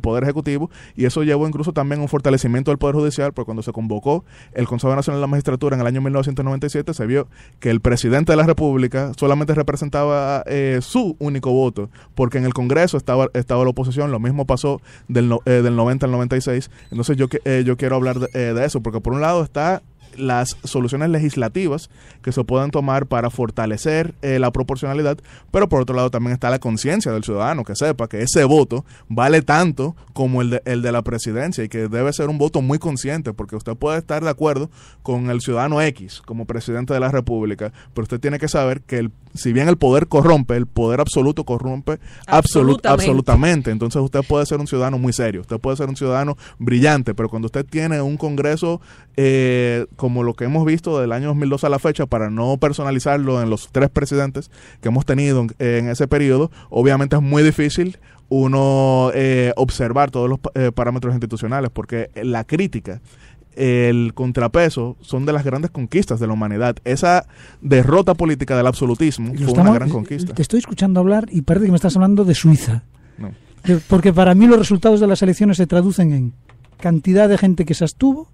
Poder Ejecutivo y eso llevó incluso también a un fortalecimiento del Poder Judicial, porque cuando se convocó el Consejo Nacional de la Magistratura en el año 1997, se vio que el presidente de la República solamente representaba eh, su único voto, porque en el Congreso estaba, estaba la oposición, lo mismo pasó del, 90 eh, al 96. Entonces yo, eh, yo quiero hablar de eso, porque por un lado está las soluciones legislativas que se puedan tomar para fortalecer eh, la proporcionalidad, pero por otro lado también está la conciencia del ciudadano que sepa que ese voto vale tanto como el el de la presidencia y que debe ser un voto muy consciente porque usted puede estar de acuerdo con el ciudadano X como presidente de la República, pero usted tiene que saber que el si bien el poder corrompe, el poder absoluto corrompe absolutamente. Entonces usted puede ser un ciudadano muy serio, usted puede ser un ciudadano brillante, pero cuando usted tiene un Congreso eh, como lo que hemos visto del año 2002 a la fecha, para no personalizarlo en los tres presidentes que hemos tenido en, ese periodo, obviamente es muy difícil uno eh, observar todos los eh, parámetros institucionales, porque la crítica el contrapeso son de las grandes conquistas de la humanidad. Esa derrota política del absolutismo fue una gran conquista. Te estoy escuchando hablar y parece que me estás hablando de Suiza. Eh, porque para mí los resultados de las elecciones se traducen en cantidad de gente que se abstuvo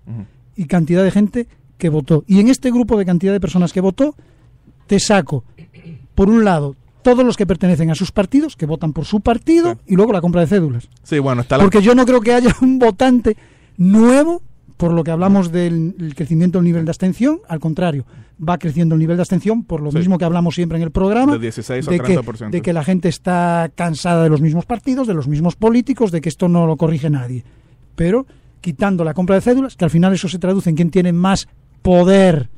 y cantidad de gente que votó. Y en este grupo de cantidad de personas que votó, te saco, por un lado, todos los que pertenecen a sus partidos, que votan por su partido, y luego la compra de cédulas. Sí, bueno, está Porque yo no creo que haya un votante nuevo por lo que hablamos del crecimiento del nivel de abstención, al contrario, va creciendo el nivel de abstención, por lo mismo que hablamos siempre en el programa, de, que, la gente está cansada de los mismos partidos, de los mismos políticos, de que esto no lo corrige nadie. Pero quitando la compra de cédulas, que al final eso se traduce en quien tiene más poder,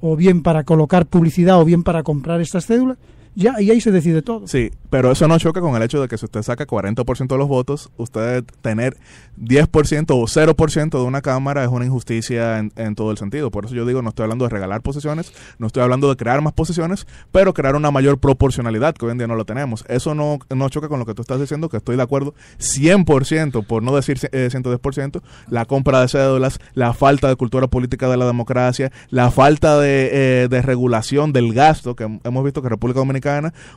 o bien para colocar publicidad, o bien para comprar estas cédulas, ya, y ahí se decide todo. Sí, pero eso no choca con el hecho de que si usted saca 40% de los votos, usted tener 10% o 0% de una Cámara es una injusticia en, todo el sentido. Por eso yo digo, no estoy hablando de regalar posiciones, no estoy hablando de crear más posiciones, pero crear una mayor proporcionalidad, que hoy en día no lo tenemos. Eso no, no choca con lo que tú estás diciendo, que estoy de acuerdo 100%, por no decir 110%, eh, la compra de cédulas, la falta de cultura política de la democracia, la falta de, eh, de regulación del gasto, que hemos visto que República Dominicana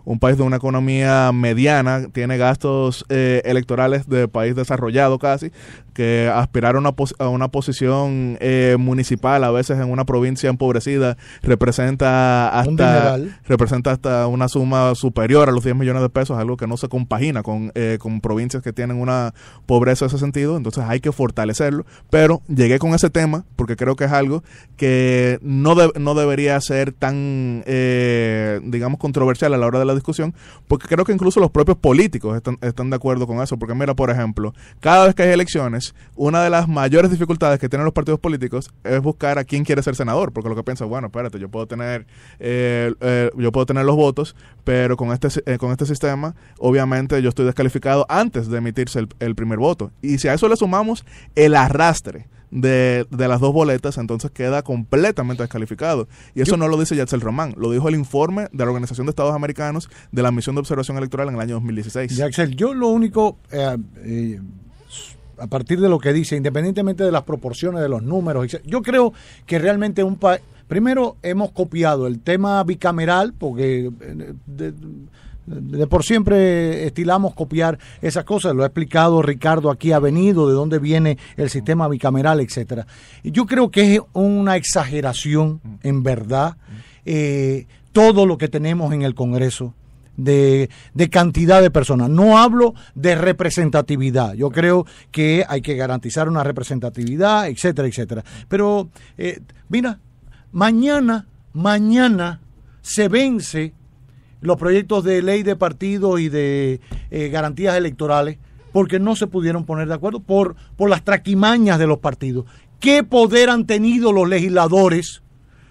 un país de una economía mediana, tiene gastos eh, electorales de país desarrollado casi, que aspirar a una, a una posición eh, municipal a veces en una provincia empobrecida representa hasta, representa hasta una suma superior a los 10 millones de pesos, algo que no se compagina con, eh, con provincias que tienen una pobreza en ese sentido, entonces hay que fortalecerlo, pero llegué con ese tema porque creo que es algo que no, no debería ser tan, eh, digamos, controversial a la hora de la discusión, porque creo que incluso los propios políticos están, están de acuerdo con eso, porque mira, por ejemplo, cada vez que hay elecciones, una de las mayores dificultades que tienen los partidos políticos es buscar a quién quiere ser senador, porque lo que piensa, bueno, espérate, yo puedo tener, eh, eh, yo puedo tener los votos, pero con este, eh, con este sistema, obviamente yo estoy descalificado antes de emitirse el, primer voto. Y si a eso le sumamos el arrastre, de, las dos boletas, entonces queda completamente descalificado. Y eso no lo dice Yatzel Román, lo dijo el informe de la Organización de Estados Americanos de la Misión de Observación Electoral en el año 2016. Yaxel, yo lo único, eh, a partir de lo que dice, independientemente de las proporciones, de los números, yo creo que realmente un Primero, hemos copiado el tema bicameral, porque eh, de, por siempre estilamos copiar esas cosas. Lo ha explicado Ricardo aquí, ha venido, de dónde viene el sistema bicameral, etcétera. yo creo que es una exageración, en verdad, eh, todo lo que tenemos en el Congreso de, cantidad de personas. No hablo de representatividad. Yo creo que hay que garantizar una representatividad, etcétera, etcétera. Pero, eh, mira, mañana, mañana se vence los proyectos de ley de partido y de eh, garantías electorales porque no se pudieron poner de acuerdo por, por las traquimañas de los partidos. ¿Qué poder han tenido los legisladores?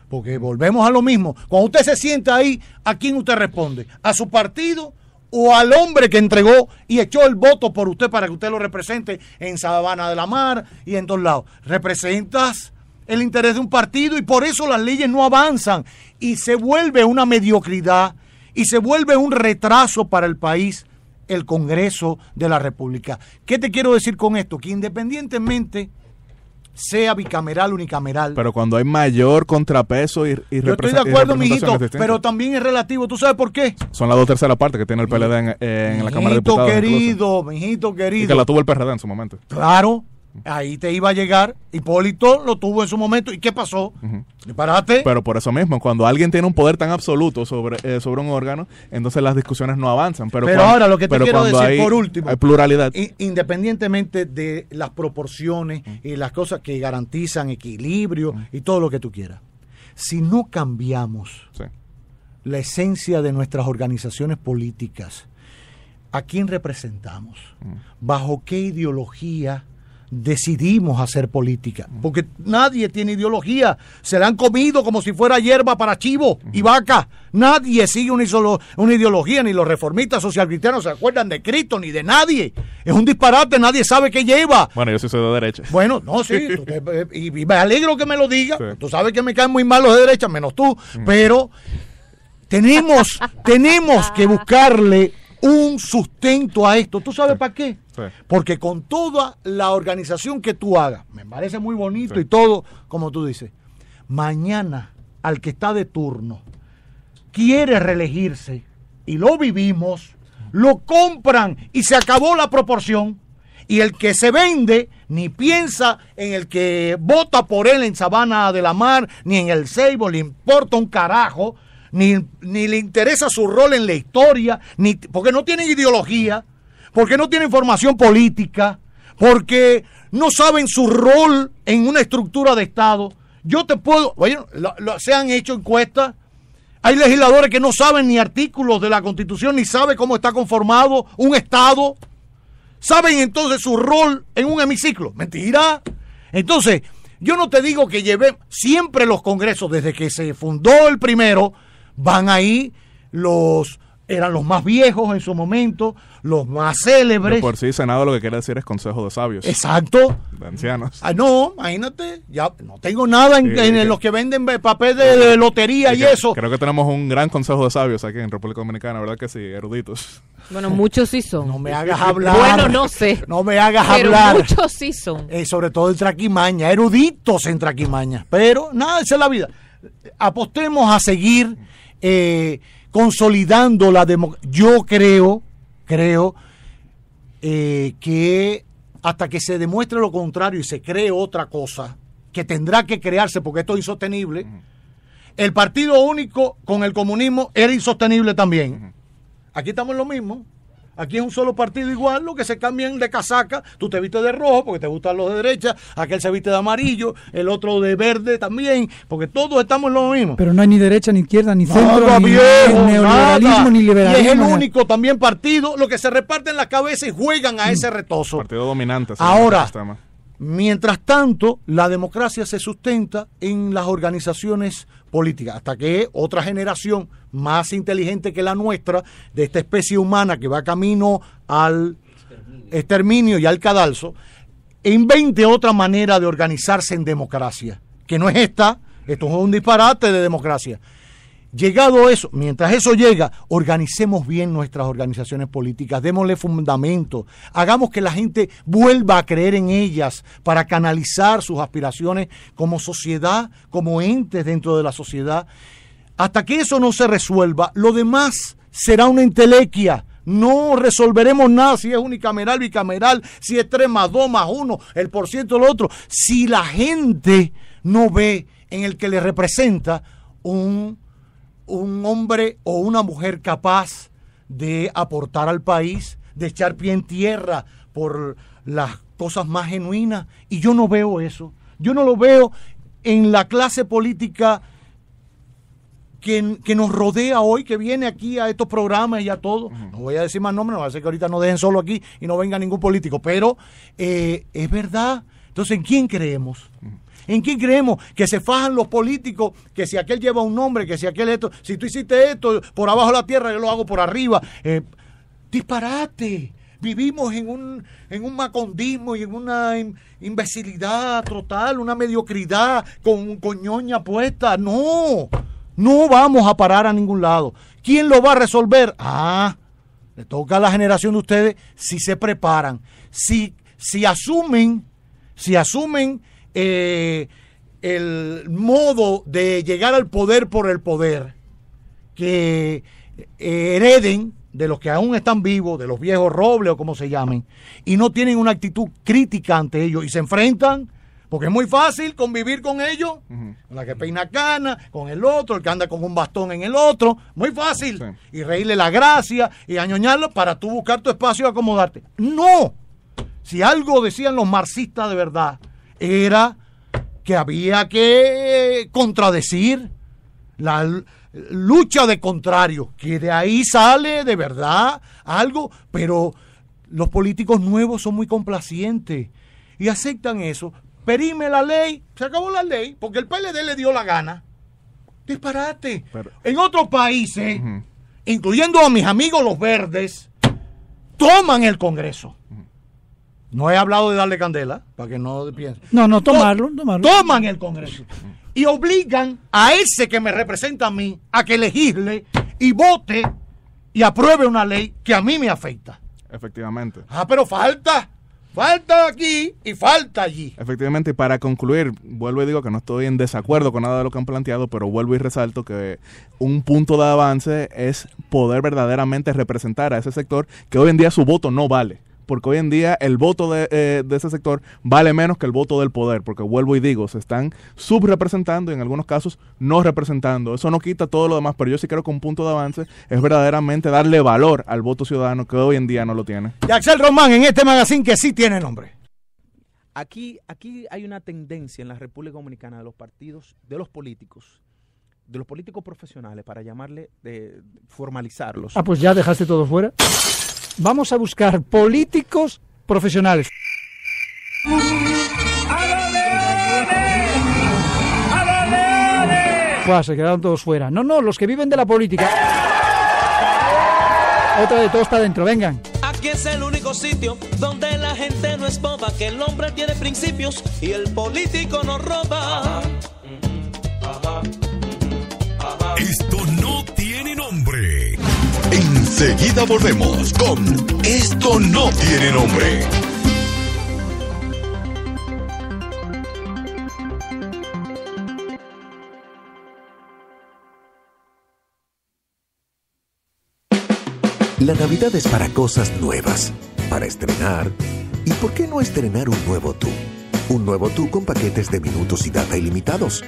Porque volvemos a lo mismo. Cuando usted se sienta ahí, ¿a quién usted responde? ¿A su partido o al hombre que entregó y echó el voto por usted para que usted lo represente en Sabana de la Mar y en todos lados? Representas el interés de un partido y por eso las leyes no avanzan y se vuelve una mediocridad y se vuelve un retraso para el país el Congreso de la República. ¿Qué te quiero decir con esto? Que independientemente sea bicameral, unicameral. Pero cuando hay mayor contrapeso y, Yo estoy de acuerdo, mijito, este pero también es relativo. ¿Tú sabes por qué? Son las dos terceras partes que tiene el PLD en, la Cámara de Diputados. Este mijito querido, mijito querido. Y que la tuvo el PRD en su momento. Claro, Ahí te iba a llegar. Hipólito lo tuvo en su momento. ¿Y qué pasó? Pero por eso mismo, cuando alguien tiene un poder tan absoluto sobre, eh, sobre un órgano, entonces las discusiones no avanzan. Pero, ahora lo que te quiero decir, hay, por último, pluralidad. Independientemente de las proporciones y las cosas que garantizan equilibrio y todo lo que tú quieras, si no cambiamos la esencia de nuestras organizaciones políticas, ¿a quién representamos? ¿Bajo qué ideología? decidimos hacer política, porque nadie tiene ideología, se la han comido como si fuera hierba para chivo y vaca, nadie sigue una, una ideología, ni los reformistas socialcristianos se acuerdan de Cristo, ni de nadie, es un disparate, nadie sabe qué lleva. Bueno, yo soy de derecha. Bueno, no, sí, [laughs] eh, y, me alegro que me lo diga, tú sabes que me caen muy mal los de derecha, menos tú, mm. pero tenemos, tenemos que buscarle un sustento a esto. ¿Tú sabes para qué? Porque con toda la organización que tú hagas, me parece muy bonito y todo, como tú dices, mañana al que está de turno quiere reelegirse y lo vivimos, lo compran y se acabó la proporción. Y el que se vende ni piensa en el que vota por él en Sabana de la Mar, ni en el Seibo, le importa un carajo ni, le interesa su rol en la historia, ni, porque no tienen ideología, porque no tienen formación política, porque no saben su rol en una estructura de Estado. Yo te puedo, Oye, se han hecho encuestas, hay legisladores que no saben ni artículos de la Constitución, ni saben cómo está conformado un Estado. ¿Saben entonces su rol en un hemiciclo? Mentira. Entonces, yo no te digo que lleve siempre los congresos, desde que se fundó el primero, Van ahí los eran los más viejos en su momento, los más célebres. por sí, Senado lo que quiere decir es Consejo de Sabios. Exacto. De ancianos. Ah, no, imagínate, ya no tengo nada en, los que venden papel de, lotería y, eso. Creo que tenemos un gran Consejo de Sabios aquí en República Dominicana, ¿verdad que sí? Eruditos. Bueno, muchos sí son. No me hagas hablar. bueno, no sé. No me hagas pero hablar. Muchos sí son. Eh, sobre todo en Traquimaña, eruditos en Traquimaña. Pero nada, esa es la vida. Apostemos a seguir eh, consolidando la democracia. Yo creo, creo eh, que hasta que se demuestre lo contrario y se cree otra cosa, que tendrá que crearse porque esto es insostenible, el partido único con el comunismo era insostenible también. Aquí estamos en lo mismo. Aquí es un solo partido igual, lo que se cambian de casaca. Tú te viste de rojo porque te gustan los de derecha, aquel se viste de amarillo, el otro de verde también, porque todos estamos en lo mismo. Pero no hay ni derecha, ni izquierda, ni centro, ni, neoliberalismo, ni liberalismo. Y es el único también partido, lo que se reparten la cabeza y juegan a ese retoso. Partido dominante. Ahora, Mientras tanto, la democracia se sustenta en las organizaciones políticas, hasta que otra generación más inteligente que la nuestra, de esta especie humana que va camino al exterminio, y al cadalso, invente otra manera de organizarse en democracia, que no es esta, esto es un disparate de democracia, Llegado eso, mientras eso llega, organicemos bien nuestras organizaciones políticas, démosle fundamento, hagamos que la gente vuelva a creer en ellas para canalizar sus aspiraciones como sociedad, como entes dentro de la sociedad. Hasta que eso no se resuelva, lo demás será una entelequia. No resolveremos nada si es unicameral, bicameral, si es 3 más 2 más 1, el por ciento el otro. Si la gente no ve en el que le representa un un hombre o una mujer capaz de aportar al país, de echar pie en tierra por las cosas más genuinas. Y yo no veo eso. Yo no lo veo en la clase política que, nos rodea hoy, que viene aquí a estos programas y a todo. No voy a decir más nombres, no va a ser que ahorita no dejen solo aquí y no venga ningún político. Pero eh, es verdad entonces, ¿en quién creemos? ¿En quién creemos? Que se fajan los políticos, que si aquel lleva un nombre, que si aquel esto, si tú hiciste esto por abajo de la tierra, yo lo hago por arriba. Eh, disparate. Vivimos en un, en un macondismo y en una imbecilidad total, una mediocridad con, coñoña puesta. No, no vamos a parar a ningún lado. ¿Quién lo va a resolver? Ah, le toca a la generación de ustedes si se preparan, si, si asumen si asumen eh, el modo de llegar al poder por el poder, que eh, hereden de los que aún están vivos, de los viejos robles o como se llamen, y no tienen una actitud crítica ante ellos y se enfrentan, porque es muy fácil convivir con ellos, con la que peina cana, con el otro, el que anda con un bastón en el otro, muy fácil, y reírle la gracia y añoñarlo para tú buscar tu espacio y acomodarte. No, si algo decían los marxistas de verdad, era que había que contradecir la lucha de contrarios, que de ahí sale de verdad algo, pero los políticos nuevos son muy complacientes y aceptan eso. Perime la ley, se acabó la ley, porque el PLD le dio la gana. Disparate. en otros países, incluyendo a mis amigos los verdes, toman el Congreso. No he hablado de darle candela, para que no piensen. No, no, tomarlo, tomarlo. Toman el Congreso y obligan a ese que me representa a mí a que elegirle y vote y apruebe una ley que a mí me afecta. Efectivamente. Ah, pero falta. Falta aquí y falta allí. Efectivamente, y para concluir, vuelvo y digo que no estoy en desacuerdo con nada de lo que han planteado, pero vuelvo y resalto que un punto de avance es poder verdaderamente representar a ese sector que hoy en día su voto no vale porque hoy en día el voto eh, de, ese sector vale menos que el voto del poder, porque vuelvo y digo, se están subrepresentando y en algunos casos no representando. Eso no quita todo lo demás, pero yo sí creo que un punto de avance es verdaderamente darle valor al voto ciudadano que hoy en día no lo tiene. Y Axel Román en este magazine que sí tiene nombre. Aquí, aquí hay una tendencia en la República Dominicana de los partidos, de los políticos, de los políticos profesionales, para llamarle, de formalizarlos. Ah, pues ya dejaste todo fuera. Vamos a buscar políticos profesionales. Buah, se quedaron todos fuera. No, no, los que viven de la política. Otra de todos está adentro, vengan. Aquí es el único sitio donde la gente no es boba, que el hombre tiene principios y el político no roba. Esto no tiene nombre. Enseguida volvemos con Esto no tiene nombre. La Navidad es para cosas nuevas, para estrenar. ¿Y por qué no estrenar un nuevo tú? Un nuevo tú con paquetes de minutos y data ilimitados.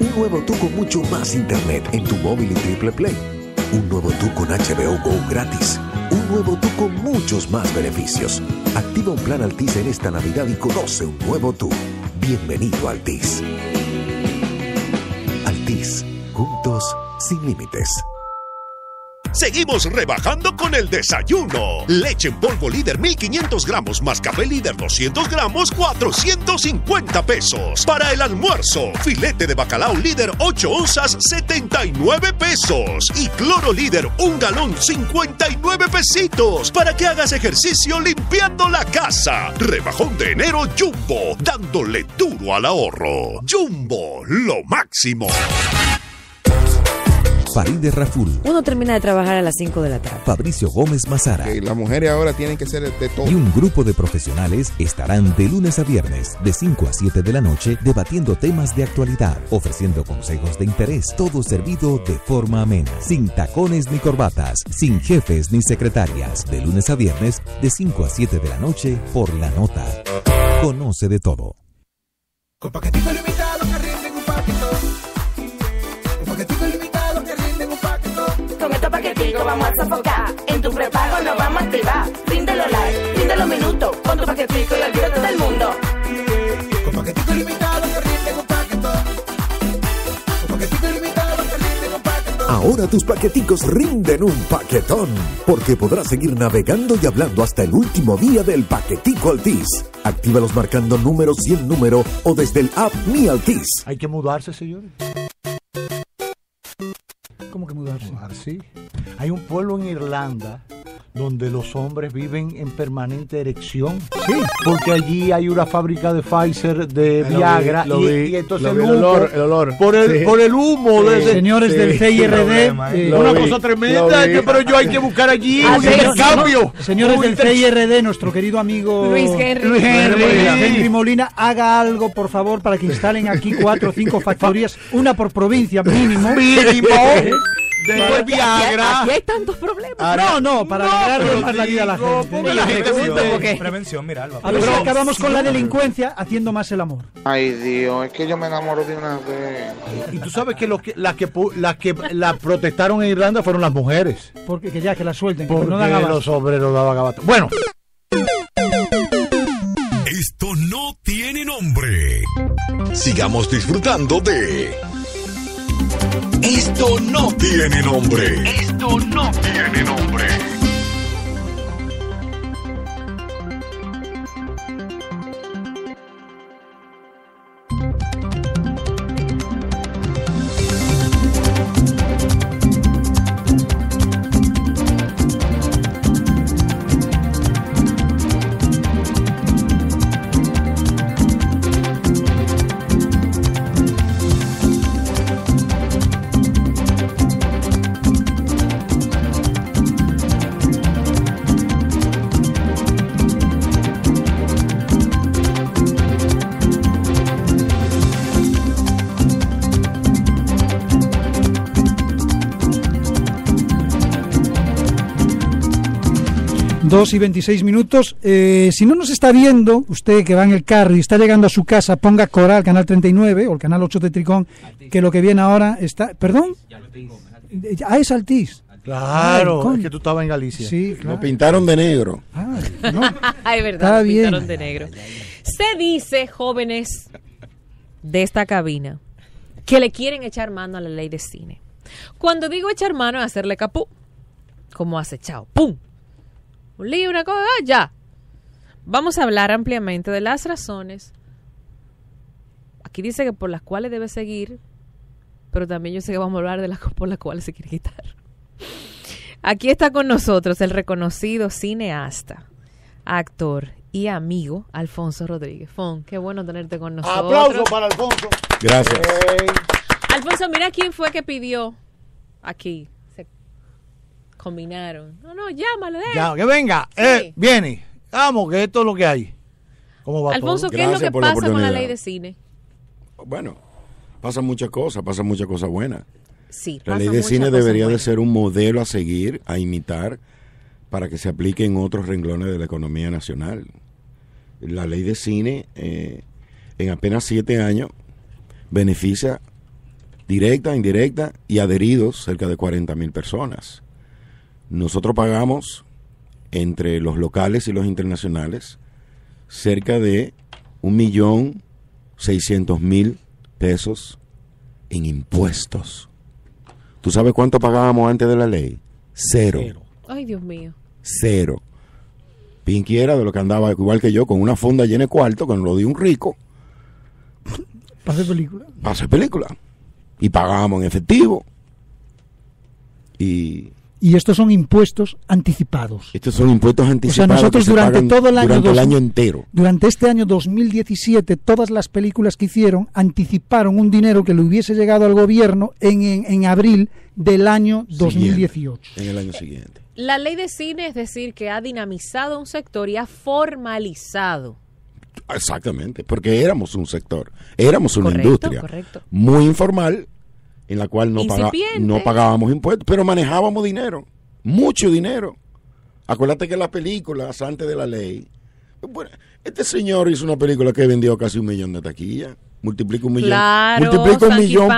Un nuevo tú con mucho más internet en tu móvil y triple play un nuevo tú con HBO Go gratis. Un nuevo tú con muchos más beneficios. Activa un plan Altis en esta Navidad y conoce un nuevo tú. Bienvenido Altis. Altis, juntos sin límites seguimos rebajando con el desayuno. Leche en polvo líder 1500 gramos más café líder 200 gramos 450 pesos. Para el almuerzo, filete de bacalao líder 8 onzas 79 pesos. Y cloro líder un galón 59 pesitos para que hagas ejercicio limpiando la casa. Rebajón de enero Jumbo, dándole duro al ahorro. Jumbo, lo máximo. Farideh Raful. Uno termina de trabajar a las 5 de la tarde. Fabricio Gómez Mazara. la las mujeres ahora tienen que ser de todo. Y un grupo de profesionales estarán de lunes a viernes, de 5 a 7 de la noche, debatiendo temas de actualidad, ofreciendo consejos de interés, todo servido de forma amena, sin tacones ni corbatas, sin jefes ni secretarias, de lunes a viernes, de 5 a 7 de la noche, por la nota. Conoce de todo. Con vamos a sofocar. En tu prepago nos vamos a activar. Rinde los likes, rinde los minutos. Con tu paquetico y todo del mundo. Con paquetico limitado que rinde un paquetón. Con paquetico limitado que rinde un paquetón. Ahora tus paqueticos rinden un paquetón. Porque podrás seguir navegando y hablando hasta el último día del paquetico altís Actívalos marcando número 100 número o desde el app Mi Altis. Hay que mudarse, señores. ¿Cómo que mudarse? Hay un pueblo en Irlanda donde los hombres viven en permanente erección. Sí. Porque allí hay una fábrica de Pfizer, de ah, Viagra, y, entonces el, olor, el olor. Por el, por el humo de señores del CIRD. Eh, eh, una cosa tremenda, eh, pero yo hay que buscar allí ah, un Señores del CIRD, nuestro querido amigo Luis Henry. Luis Henry. Molina, haga algo, por favor, para que instalen aquí cuatro o cinco factorías, una por provincia mínimo. [laughs] ¿Eh? De Aquí hay tantos problemas. Ah, no, no, para más la vida a la gente. La gente porque... Prevención, mira, Alba. acabamos con la delincuencia haciendo más el amor. Ay, Dios, es que yo me enamoro de una vez. Y tú sabes que, que las que, las que la protestaron en Irlanda fueron las mujeres. Porque que ya, que la suelten. no los obreros daban Bueno. Esto no tiene nombre. Sigamos disfrutando de esto no tiene nombre. Esto no tiene nombre. 2 y 26 minutos. Eh, si no nos está viendo, usted que va en el carro y está llegando a su casa, ponga Coral, Canal 39 o el Canal 8 de Tricón, que lo que viene ahora está... ¿Perdón? Eh, ah, es Altís Claro, es que tú estabas en Galicia. Sí, Lo pintaron de negro. Ah, no. [laughs] verdad, lo pintaron de negro. Se dice, jóvenes de esta cabina, que le quieren echar mano a la ley de cine. Cuando digo echar mano es hacerle capú, como hace chao, pum, un libro, una cosa, ah, ya. Vamos a hablar ampliamente de las razones. Aquí dice que por las cuales debe seguir, pero también yo sé que vamos a hablar de las [laughs] por las cuales se quiere quitar. Aquí está con nosotros el reconocido cineasta, actor y amigo Alfonso Rodríguez. Fon, qué bueno tenerte con nosotros. Aplauso para Alfonso. Gracias. Alfonso, mira quién fue que pidió aquí combinaron. No, no, llámale. Eh. Ya, que venga, eh, viene. Vamos, que esto es lo que hay. ¿Cómo va Alfonso, ¿qué es lo que pasa con la ley de cine? Bueno, pasan muchas cosas, pasan muchas cosas buenas. la ley de cine debería de ser un modelo a seguir, a imitar, para que se aplique en otros renglones de la economía nacional. La ley de cine, eh, en apenas siete años, beneficia directa, indirecta y adheridos cerca de 40 mil personas. Nosotros pagamos entre los locales y los internacionales cerca de un millón seiscientos mil pesos en impuestos. ¿Tú sabes cuánto pagábamos antes de la ley? Cero. Ay, Dios mío. Cero. Pinky de lo que andaba igual que yo, con una funda llena de cuarto, que nos lo dio un rico. Pase película. Pase película. Y pagábamos en efectivo. Y y estos son impuestos anticipados. Estos son impuestos anticipados. O sea, nosotros durante todo el año, durante el año entero. Durante este año 2017, todas las películas que hicieron anticiparon un dinero que le hubiese llegado al gobierno en, abril del año 2018. en el año siguiente. La ley de cine es decir que ha dinamizado un sector y ha formalizado. Exactamente, porque éramos un sector, éramos una industria muy informal en la cual no, pagábamos impuestos, pero manejábamos dinero, mucho dinero. Acuérdate que las películas antes de la ley, este señor hizo una película que vendió casi un millón de taquillas. Multiplica un millón. multiplica un millón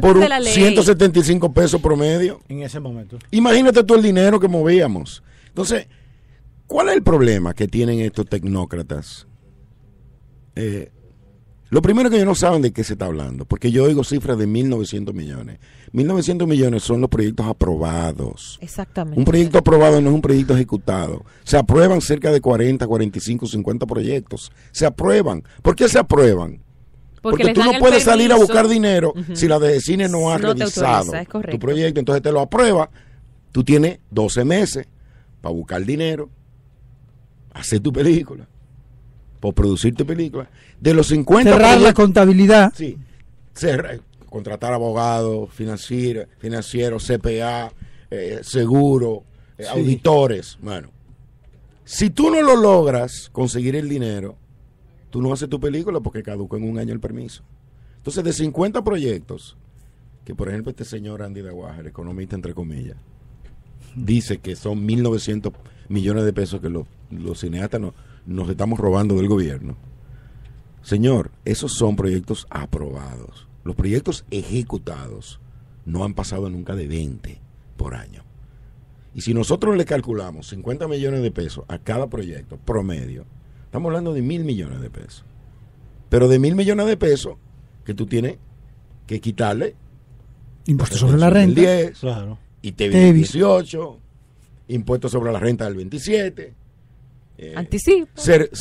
por, de la ley. 175 pesos promedio. En ese momento. Imagínate todo el dinero que movíamos. Entonces, ¿cuál es el problema que tienen estos tecnócratas? Eh, lo primero que ellos no saben de qué se está hablando, porque yo oigo cifras de 1.900 millones. 1.900 millones son los proyectos aprobados. Exactamente. Un proyecto aprobado no es un proyecto ejecutado. Se aprueban cerca de 40, 45, 50 proyectos. Se aprueban. ¿Por qué se aprueban? Porque, tú no puedes salir a buscar dinero si la de cine no ha realizado tu proyecto. Entonces te lo aprueba. Tú tienes 12 meses para buscar dinero, hacer tu película por producir tu película, de los 50... Cerrar la contabilidad. Sí, contratar abogados, financieros, CPA, eh, seguro, eh, auditores. Bueno, si tú no lo logras conseguir el dinero, tú no haces tu película porque caduca en un año el permiso. Entonces, de 50 proyectos, que por ejemplo este señor Andy el economista entre comillas, dice que son 1.900 millones de pesos que los, los cineastas no, nos estamos robando del gobierno. Señor, esos son proyectos aprobados. Los proyectos ejecutados no han pasado nunca de 20 por año. Y si nosotros le calculamos 50 millones de pesos a cada proyecto promedio, estamos hablando de mil millones de pesos. Pero de mil millones de pesos que tú tienes que quitarle Impuesto pues, sobre la renta. El 10, claro. Y te 18, impuesto sobre la renta del 27 eh,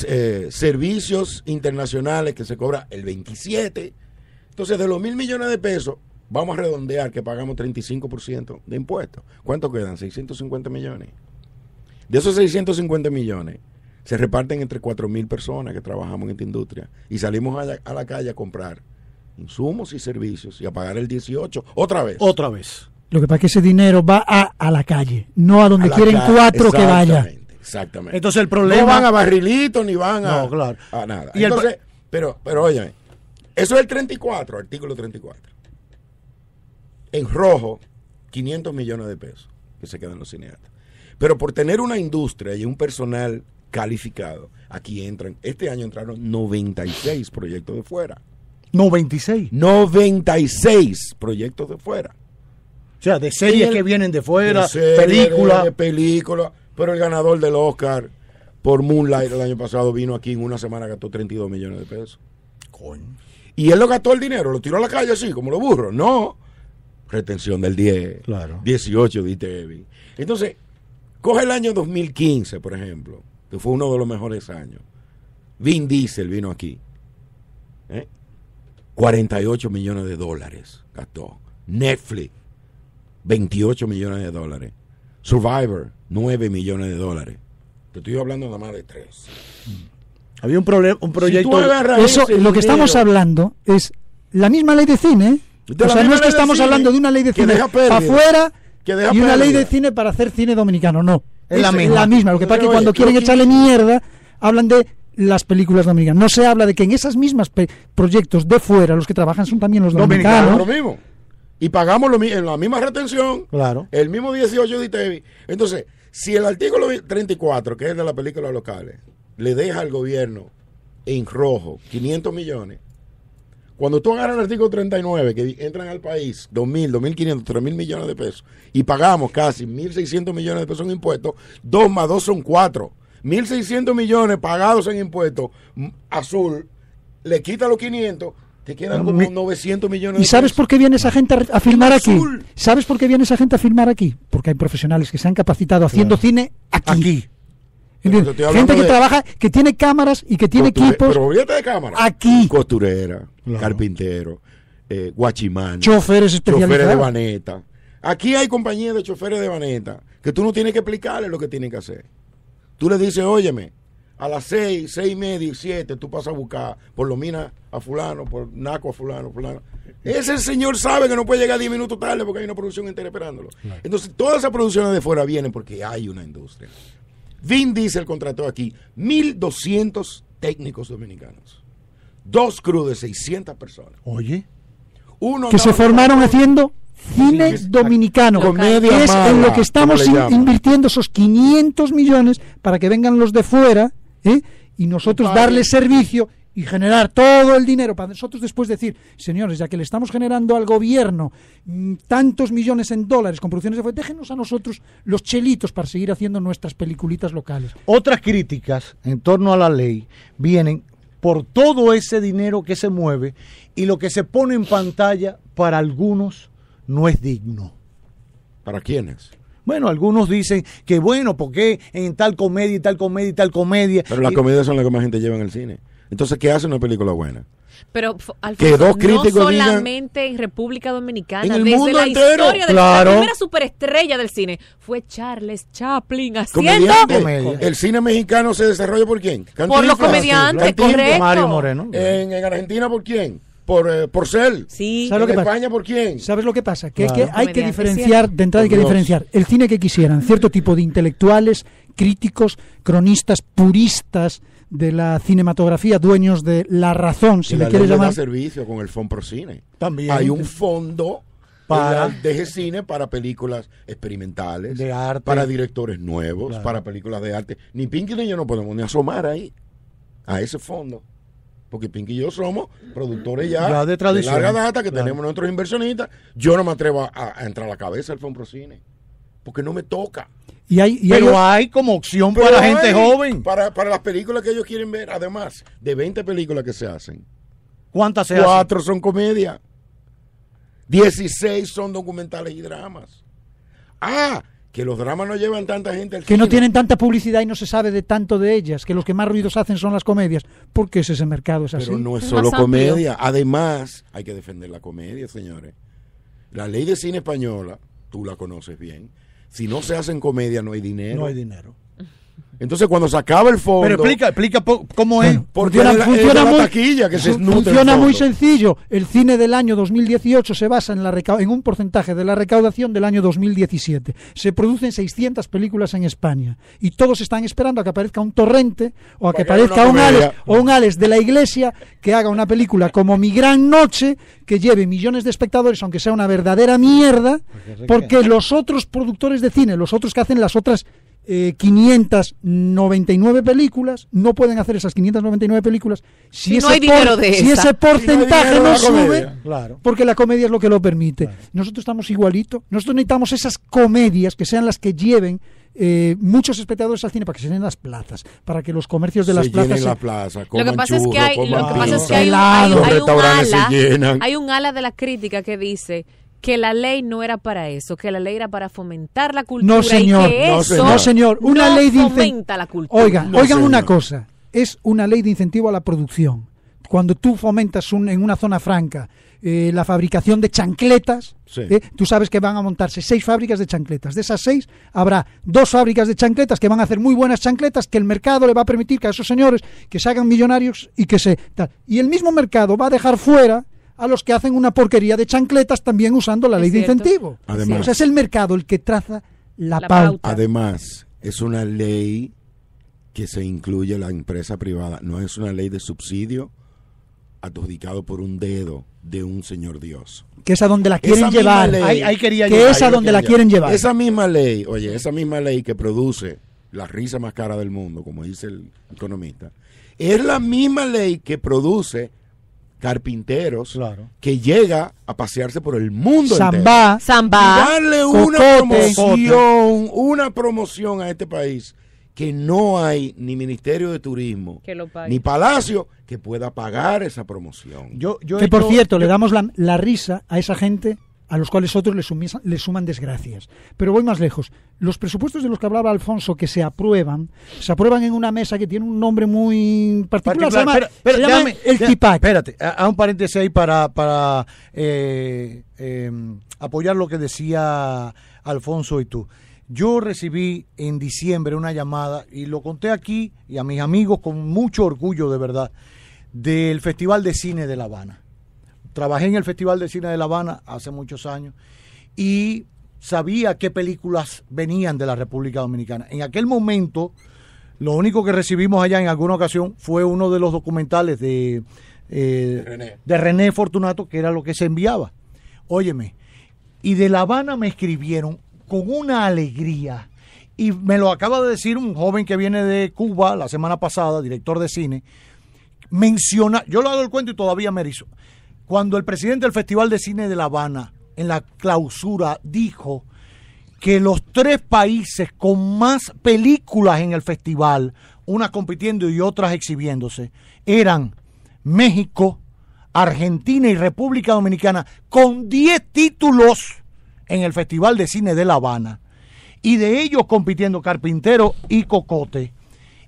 eh, servicios internacionales que se cobra el 27. Entonces, de los mil millones de pesos, vamos a redondear que pagamos 35% de impuestos. ¿Cuánto quedan? 650 millones. De esos 650 millones, se reparten entre 4 mil personas que trabajamos en esta industria y salimos a la, calle a comprar insumos y servicios y a pagar el 18 otra vez. Otra vez. Lo que pasa es que ese dinero va a, la calle, no a donde quieren cuatro que vaya. Exactamente. Entonces el problema. No van a barrilitos ni van a, no, claro. a nada. Entonces, pero, pero óyeme, eso es el 34, artículo 34. En rojo, 500 millones de pesos que se quedan los cineastas. Pero por tener una industria y un personal calificado, aquí entran, este año entraron 96 proyectos de fuera. 96. 96 proyectos de fuera. O sea, de series que vienen de fuera, películas. Películas. Pero el ganador del Oscar por Moonlight el año pasado vino aquí en una semana, gastó 32 millones de pesos. Coño. Y él lo gastó el dinero, lo tiró a la calle así, como lo burro. No. Retención del 10, claro. 18, dice Evi. Entonces, coge el año 2015, por ejemplo, que fue uno de los mejores años. Vin Diesel vino aquí. 48 ¿eh? millones de dólares gastó. Netflix, 28 millones de dólares. Survivor, 9 millones de dólares. Te estoy hablando nada más de 3. Había un, problema, un proyecto. eso, lo que estamos hablando es la misma ley de cine. ¿eh? o sea, no es que estamos hablando de una ley de cine para afuera y una ley de cine para hacer cine dominicano. No. Es, la, misma. la misma. Lo que pasa es que cuando quieren echarle mierda, hablan de las películas dominicanas. No se habla de que en esas mismas proyectos de fuera los que trabajan son también los dominicanos. lo mismo. Y pagamos lo, en la misma retención, claro. el mismo 18 de ITEVI. Entonces, si el artículo 34, que es de las películas locales, le deja al gobierno en rojo 500 millones, cuando tú agarras el artículo 39, que entran al país 2.000, 2.500, 3.000 millones de pesos, y pagamos casi 1.600 millones de pesos en impuestos, 2 más 2 son 4. 1.600 millones pagados en impuestos, azul, le quita los 500, te quedan como 900 millones. De ¿Y sabes por qué viene esa gente a firmar aquí? ¿Sabes por qué viene esa gente a firmar aquí? Porque hay profesionales que se han capacitado haciendo cine aquí. Gente que trabaja, que tiene cámaras y que tiene equipos. Pero de cámara. Aquí. Costurera, carpintero, eh, guachimán. Choferes especializados. Choferes de vaneta. Aquí hay compañías de choferes de vaneta que tú no tienes que explicarles lo que tienen que hacer. Tú le dices, óyeme, a las seis, seis y media, siete, tú pasas a buscar por Lomina a fulano, por naco a fulano, fulano. Ese señor sabe que no puede llegar diez minutos tarde porque hay una producción entera esperándolo. Entonces, todas esas producciones de fuera vienen porque hay una industria. Vin el contrato aquí 1.200 técnicos dominicanos. Dos crews de 600 personas. Oye. Uno que se formaron haciendo cine dominicano. es en lo que estamos invirtiendo esos 500 millones para que vengan los de fuera ¿eh? y nosotros darle servicio y generar todo el dinero para nosotros después decir, señores, ya que le estamos generando al gobierno mm, tantos millones en dólares con producciones de fuego, déjenos a nosotros los chelitos para seguir haciendo nuestras peliculitas locales. Otras críticas en torno a la ley vienen por todo ese dinero que se mueve y lo que se pone en pantalla para algunos no es digno. ¿Para quiénes? Bueno, algunos dicen que bueno, porque en tal comedia y tal comedia y tal comedia. Pero las comedias son las que más gente lleva en el cine. Entonces, ¿qué hace una película buena? Pero al que dos críticos no solamente en República Dominicana, en la historia de la primera superestrella del cine fue Charles Chaplin haciendo El cine mexicano se desarrolla por quién? Por los comediantes, correcto. en Argentina por quién? por, eh, por ¿Sabes lo que pasa? por quién? ¿Sabes lo que pasa? Que, hay que diferenciar, de entrada hay que diferenciar el cine que quisieran, cierto tipo de intelectuales, críticos, cronistas, puristas de la cinematografía, dueños de la razón, si le quieres llamar. servicio con el Fondo Cine. También. Hay un fondo para deje cine para películas experimentales, para directores nuevos, para películas de arte. Ni Pinky ni yo no podemos ni asomar ahí a ese fondo porque Pinky y yo somos productores ya, de, larga data, que tenemos nuestros inversionistas. Yo no me atrevo a, entrar a la cabeza al Cine, porque no me toca. Y hay, pero, hay como opción para la gente joven. Para, las películas que ellos quieren ver, además, de 20 películas que se hacen. ¿Cuántas se Cuatro son comedia. 16 son documentales y dramas. Ah, que los dramas no llevan tanta gente al Que no tienen tanta publicidad y no se sabe de tanto de ellas, que los que más ruidos hacen son las comedias, porque ese, ese mercado es así. Pero no es, solo comedia, además hay que defender la comedia, señores. La ley de cine española, tú la conoces bien, si no se hacen comedia no hay dinero. No hay dinero. Entonces, cuando se acaba el fondo. Pero explica, explica cómo es. Porque funciona, la, funciona que se funciona muy sencillo. El cine del año 2018 se basa en, la en un porcentaje de la recaudación del año 2017. Se producen 600 películas en España y todos están esperando a que aparezca un torrente o a que aparezca un Alex, o un Alex de la iglesia que haga una película como Mi Gran Noche que lleve millones de espectadores, aunque sea una verdadera mierda, porque los otros productores de cine, los otros que hacen las otras eh, 599 películas, no pueden hacer esas 599 películas si, ese, si ese porcentaje no, sube, porque la comedia es lo que lo permite. Nosotros estamos igualito, nosotros necesitamos esas comedias que sean las que lleven eh, muchos espectadores al cine para que se llenen las plazas, para que los comercios de las plazas plaza, lo que hay, lo que pasa es que hay un ala de la crítica que dice que la ley no era para eso, que la ley era para fomentar la cultura. No, señor. no, señor. Una ley de fomenta la cultura. Oigan, oigan una cosa. Es una ley de incentivo a la producción. Cuando tú fomentas un, en una zona franca eh, la fabricación de chancletas, eh, tú sabes que van a montarse seis fábricas de chancletas. De esas seis habrá dos fábricas de chancletas que van a hacer muy buenas chancletas que el mercado le va a permitir que a esos señores que se hagan millonarios y que se... Tal. Y el mismo mercado va a dejar fuera a los que hacen una porquería de chancletas también usando la ley de incentivo. Además, es el mercado el que traza la, pauta. Además, es una ley que se incluye la empresa privada, no es una ley de subsidio adjudicado por un dedo de un señor Dios. Que es a donde la quieren llevar. que es a donde la quieren llevar. Esa misma ley, oye, esa misma ley que produce la risa más cara del mundo, como dice el economista, es la misma ley que produce carpinteros que llega a pasearse por el mundo Samba, Samba, darle una promoción, una promoción a este país que no hay ni Ministerio de Turismo ni Palacio que pueda pagar esa promoción. Yo, yo que por cierto, le damos la, la, risa a esa gente a los cuales otros le, suman desgracias. Pero voy más lejos. Los presupuestos de los que hablaba Alfonso que se aprueban, se aprueban en una mesa que tiene un nombre muy particular, se llama, el Espérate, a, un paréntesis ahí para, para eh, em, apoyar lo que decía Alfonso y tú. Yo recibí en diciembre una llamada, y lo conté aquí, y a mis amigos con mucho orgullo de verdad, del Festival de Cine de La Habana Trabajé en el Festival de Cine de La Habana hace muchos años y sabía qué películas venían de la República Dominicana. En aquel momento, lo único que recibimos allá en alguna ocasión fue uno de los documentales eh, de, René. de René Fortunato, que era lo que se enviaba. Óyeme, y de La Habana me escribieron con una alegría. Y me lo acaba de decir un joven que viene de Cuba la semana pasada, director de cine. Menciona, yo lo hago el cuento y todavía me erizo cuando el presidente del Festival de Cine de La Habana, en la clausura, dijo que los tres países con más películas en el festival, unas compitiendo y otras exhibiéndose, eran México, Argentina y República Dominicana, con 10 títulos en el Festival de Cine de La Habana. Y de ellos compitiendo Carpintero y Cocote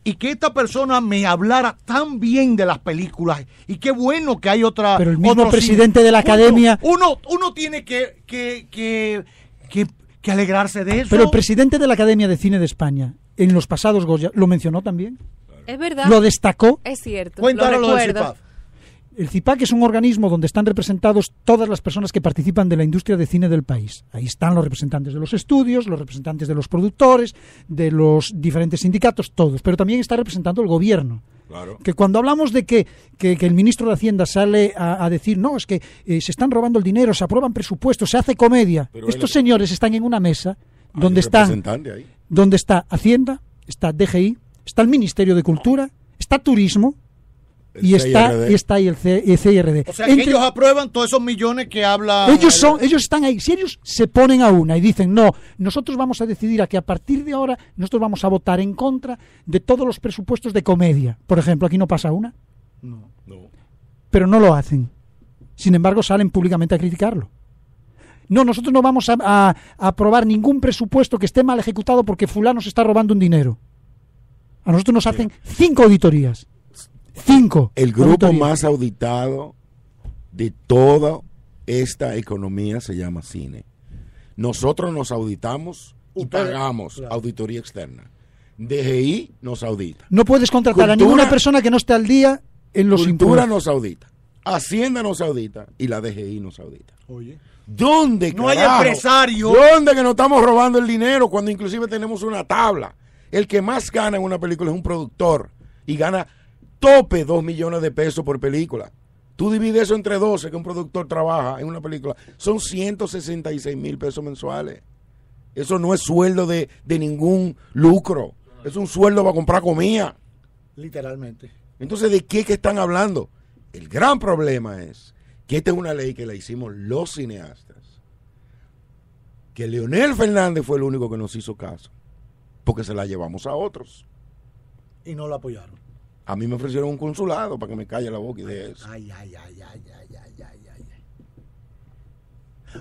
y que esta persona me hablara tan bien de las películas y qué bueno que hay otra pero el mismo presidente de la academia uno uno, tiene que que, que alegrarse de eso pero el presidente de la academia de cine de España en los pasados Goya lo mencionó también es verdad lo destacó es cierto Cuéntanos lo, el CIPAC es un organismo donde están representados todas las personas que participan de la industria de cine del país. Ahí están los representantes de los estudios, los representantes de los productores, de los diferentes sindicatos, todos. Pero también está representando el gobierno. Claro. Que cuando hablamos de que, el ministro de Hacienda sale a, decir, no, es que eh, se están robando el dinero, se aprueban presupuestos, se hace comedia. Estos señores están en una mesa donde está, donde está Hacienda, está DGI, está el Ministerio de Cultura, está Turismo, y está, está ahí el, CIRD. O sea, ellos aprueban todos esos millones que habla. Ellos son, ellos están ahí. Si ellos se ponen a una y dicen no, nosotros vamos a decidir a que a partir de ahora nosotros vamos a votar en contra de todos los presupuestos de comedia. Por ejemplo, aquí no pasa una. No, Pero no lo hacen. Sin embargo, salen públicamente a criticarlo. No, nosotros no vamos a, a aprobar ningún presupuesto que esté mal ejecutado porque fulano se está robando un dinero. A nosotros nos hacen cinco auditorías Cinco. El grupo más auditado de toda esta economía se llama cine. Nosotros nos auditamos y pagamos auditoría externa. DGI nos audita. No puedes contratar a ninguna persona que no esté al día en los Cultura nos audita. Hacienda nos audita y la DGI nos audita. Oye. ¿Dónde No hay empresario. ¿Dónde que nos estamos robando el dinero cuando inclusive tenemos una tabla? El que más gana en una película es un productor y gana tope 2 millones de pesos por película. Tú divides eso entre 12 que un productor trabaja en una película. Son 166 mil pesos mensuales. Eso no es sueldo de, ningún lucro. Es un sueldo para comprar comida. Literalmente. Entonces, ¿de qué que están hablando? El gran problema es que esta es una ley que la hicimos los cineastas. Que Leonel Fernández fue el único que nos hizo caso. Porque se la llevamos a otros. Y no la apoyaron. A mí me ofrecieron un consulado para que me calle la boca y de eso. Ay, ay, ay, ay, ay, ay, ay,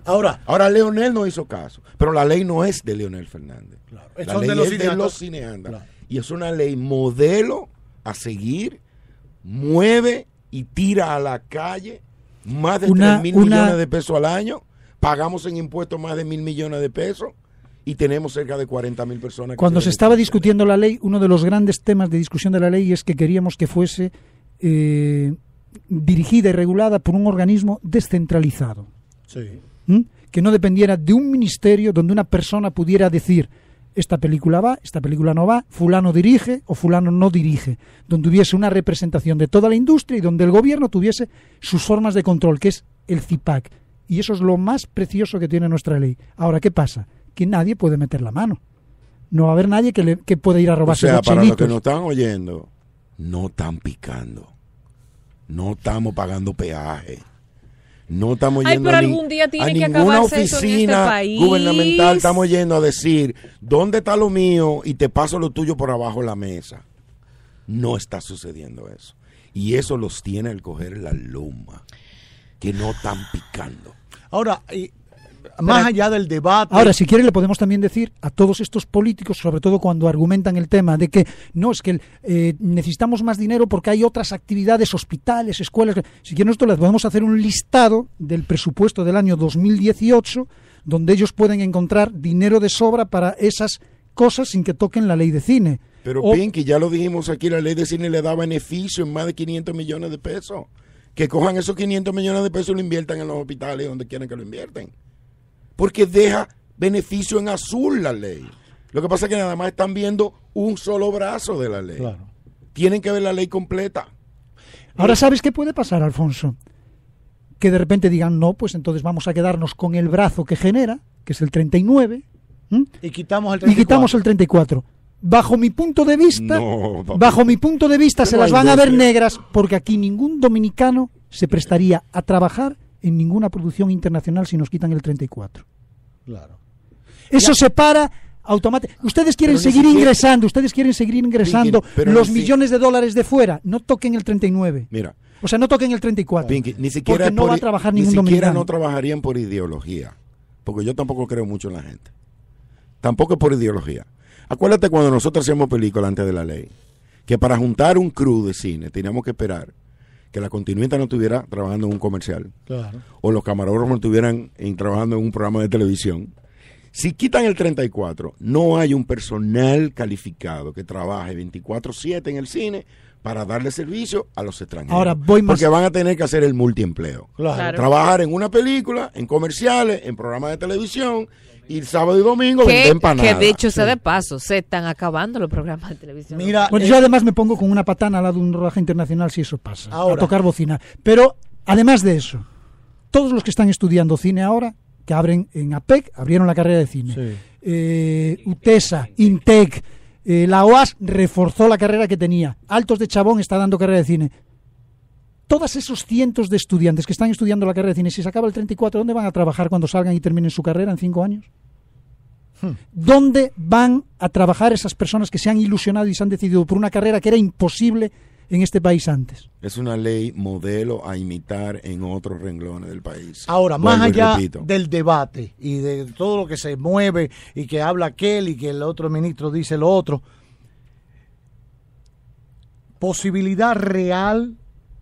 Ahora, Ahora Leonel no hizo caso, pero la ley no es de Leonel Fernández. Claro. La ley es de los cineandas. Y es una ley modelo a seguir, mueve y tira a la calle más de 3 mil millones de pesos al año. Pagamos en impuestos más de mil millones de pesos y tenemos cerca de 40.000 personas. Cuando se estaba discutiendo la ley, uno de los grandes temas de discusión de la ley es que queríamos que fuese eh, dirigida y regulada por un organismo descentralizado. Sí. ¿Mm? Que no dependiera de un ministerio donde una persona pudiera decir, esta película va, esta película no va, fulano dirige o fulano no dirige, donde hubiese una representación de toda la industria y donde el gobierno tuviese sus formas de control, que es el CIPAC. Y eso es lo más precioso que tiene nuestra ley. Ahora, ¿qué pasa? que nadie puede meter la mano. No va a haber nadie que, que pueda ir a robarse o sea, para los que no están oyendo, no están picando. No estamos pagando peaje. No estamos yendo a, ninguna oficina este gubernamental. Estamos yendo a decir, ¿dónde está lo mío? Y te paso lo tuyo por abajo de la mesa. No está sucediendo eso. Y eso los tiene el coger la loma, que no están picando. Ahora, más allá del debate. Ahora, si quieren le podemos también decir a todos estos políticos, sobre todo cuando argumentan el tema de que no, es que eh, necesitamos más dinero porque hay otras actividades, hospitales, escuelas. Si quieren nosotros les podemos hacer un listado del presupuesto del año 2018 donde ellos pueden encontrar dinero de sobra para esas cosas sin que toquen la ley de cine. Pero bien que ya lo dijimos aquí, la ley de cine le da beneficio en más de 500 millones de pesos. Que cojan esos 500 millones de pesos y lo inviertan en los hospitales donde quieran que lo invierten porque deja beneficio en azul la ley. Lo que pasa es que nada más están viendo un solo brazo de la ley. Tienen que ver la ley completa. Ahora, ¿sabes qué puede pasar, Alfonso? Que de repente digan, no, pues entonces vamos a quedarnos con el brazo que genera, que es el 39, Y quitamos el 34. Y quitamos el 34. Bajo mi punto de vista, bajo mi punto de vista se las van a ver negras porque aquí ningún dominicano se prestaría a trabajar en ninguna producción internacional si nos quitan el 34. Claro. Eso se para automáticamente. Ustedes quieren seguir ingresando, ustedes quieren seguir ingresando los millones de dólares de fuera. No toquen el 39. Mira. O sea, no toquen el 34. ni siquiera porque no va a trabajar ningún Ni no trabajarían por ideología. Porque yo tampoco creo mucho en la gente. Tampoco por ideología. Acuérdate cuando nosotros hacíamos películas antes de la ley. Que para juntar un crew de cine teníamos que esperar que la continuista no estuviera trabajando en un comercial. O los camarógrafos no estuvieran trabajando en un programa de televisión. Si quitan el 34, no hay un personal calificado que trabaje 24/7 en el cine para darle servicio a los extranjeros. Ahora voy Porque van a tener que hacer el multiempleo. Trabajar en una película, en comerciales, en programas de televisión y sábado y domingo venden empanadas. Que de hecho sea de paso, se están acabando los programas de televisión. Mira, yo eh, además me pongo con una patana al lado de un rodaje internacional si eso pasa, a tocar bocina. Pero además de eso, todos los que están estudiando cine ahora, que abren en APEC, abrieron la carrera de cine. Eh, UTESA, INTEC, eh, la OAS reforzó la carrera que tenía. Altos de Chabón está dando carrera de cine todos esos cientos de estudiantes que están estudiando la carrera de cine, si se acaba el 34, ¿dónde van a trabajar cuando salgan y terminen su carrera en cinco años? Hmm. ¿Dónde van a trabajar esas personas que se han ilusionado y se han decidido por una carrera que era imposible en este país antes? Es una ley modelo a imitar en otros renglones del país. Ahora, más allá del debate y de todo lo que se mueve y que habla aquel y que el otro ministro dice lo otro, posibilidad real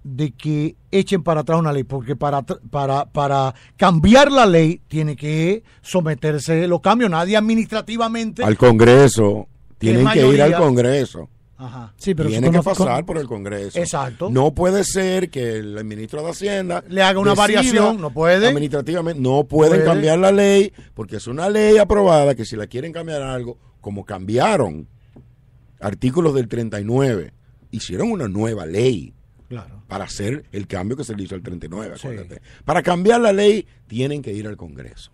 de que echen para atrás una ley, porque para, para, cambiar la ley tiene que someterse los cambios, nadie administrativamente. Al Congreso, tienen que ir al Congreso. Ajá. tiene que pasar por el Congreso. Exacto. No puede ser que el ministro de Hacienda le haga una variación, no puede. Administrativamente no pueden cambiar la ley porque es una ley aprobada que si la quieren cambiar algo, como cambiaron artículos del 39, hicieron una nueva ley para hacer el cambio que se le hizo al 39, acuérdate. Para cambiar la ley tienen que ir al Congreso.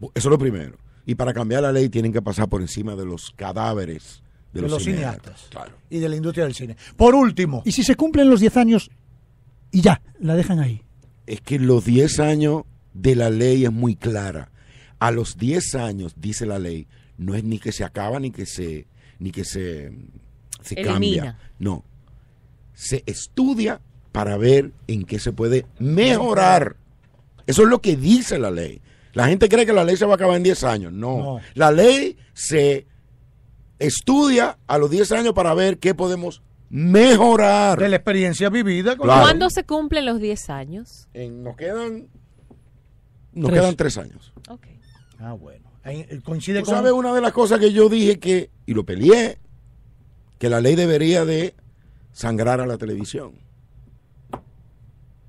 Eso es lo primero. Y para cambiar la ley tienen que pasar por encima de los cadáveres de, los, cineastas. Y de la industria del cine. Por último. ¿Y si se cumplen los 10 años y ya, la dejan ahí? Es que los 10 años de la ley es muy clara. A los 10 años, dice la ley, no es ni que se acaba ni que se, ni que se, se cambia. No, se estudia para ver en qué se puede mejorar. Eso es lo que dice la ley. La gente cree que la ley se va a acabar en 10 años. No. La ley se estudia a los 10 años para ver qué podemos mejorar. De la experiencia vivida. Con ¿Cuándo se cumplen los 10 años? nos quedan nos quedan 3 años. Ok. Ah, bueno. Eh, coincide ¿Tú sabes una de las cosas que yo dije que, y lo peleé, que la ley debería de sangrar a la televisión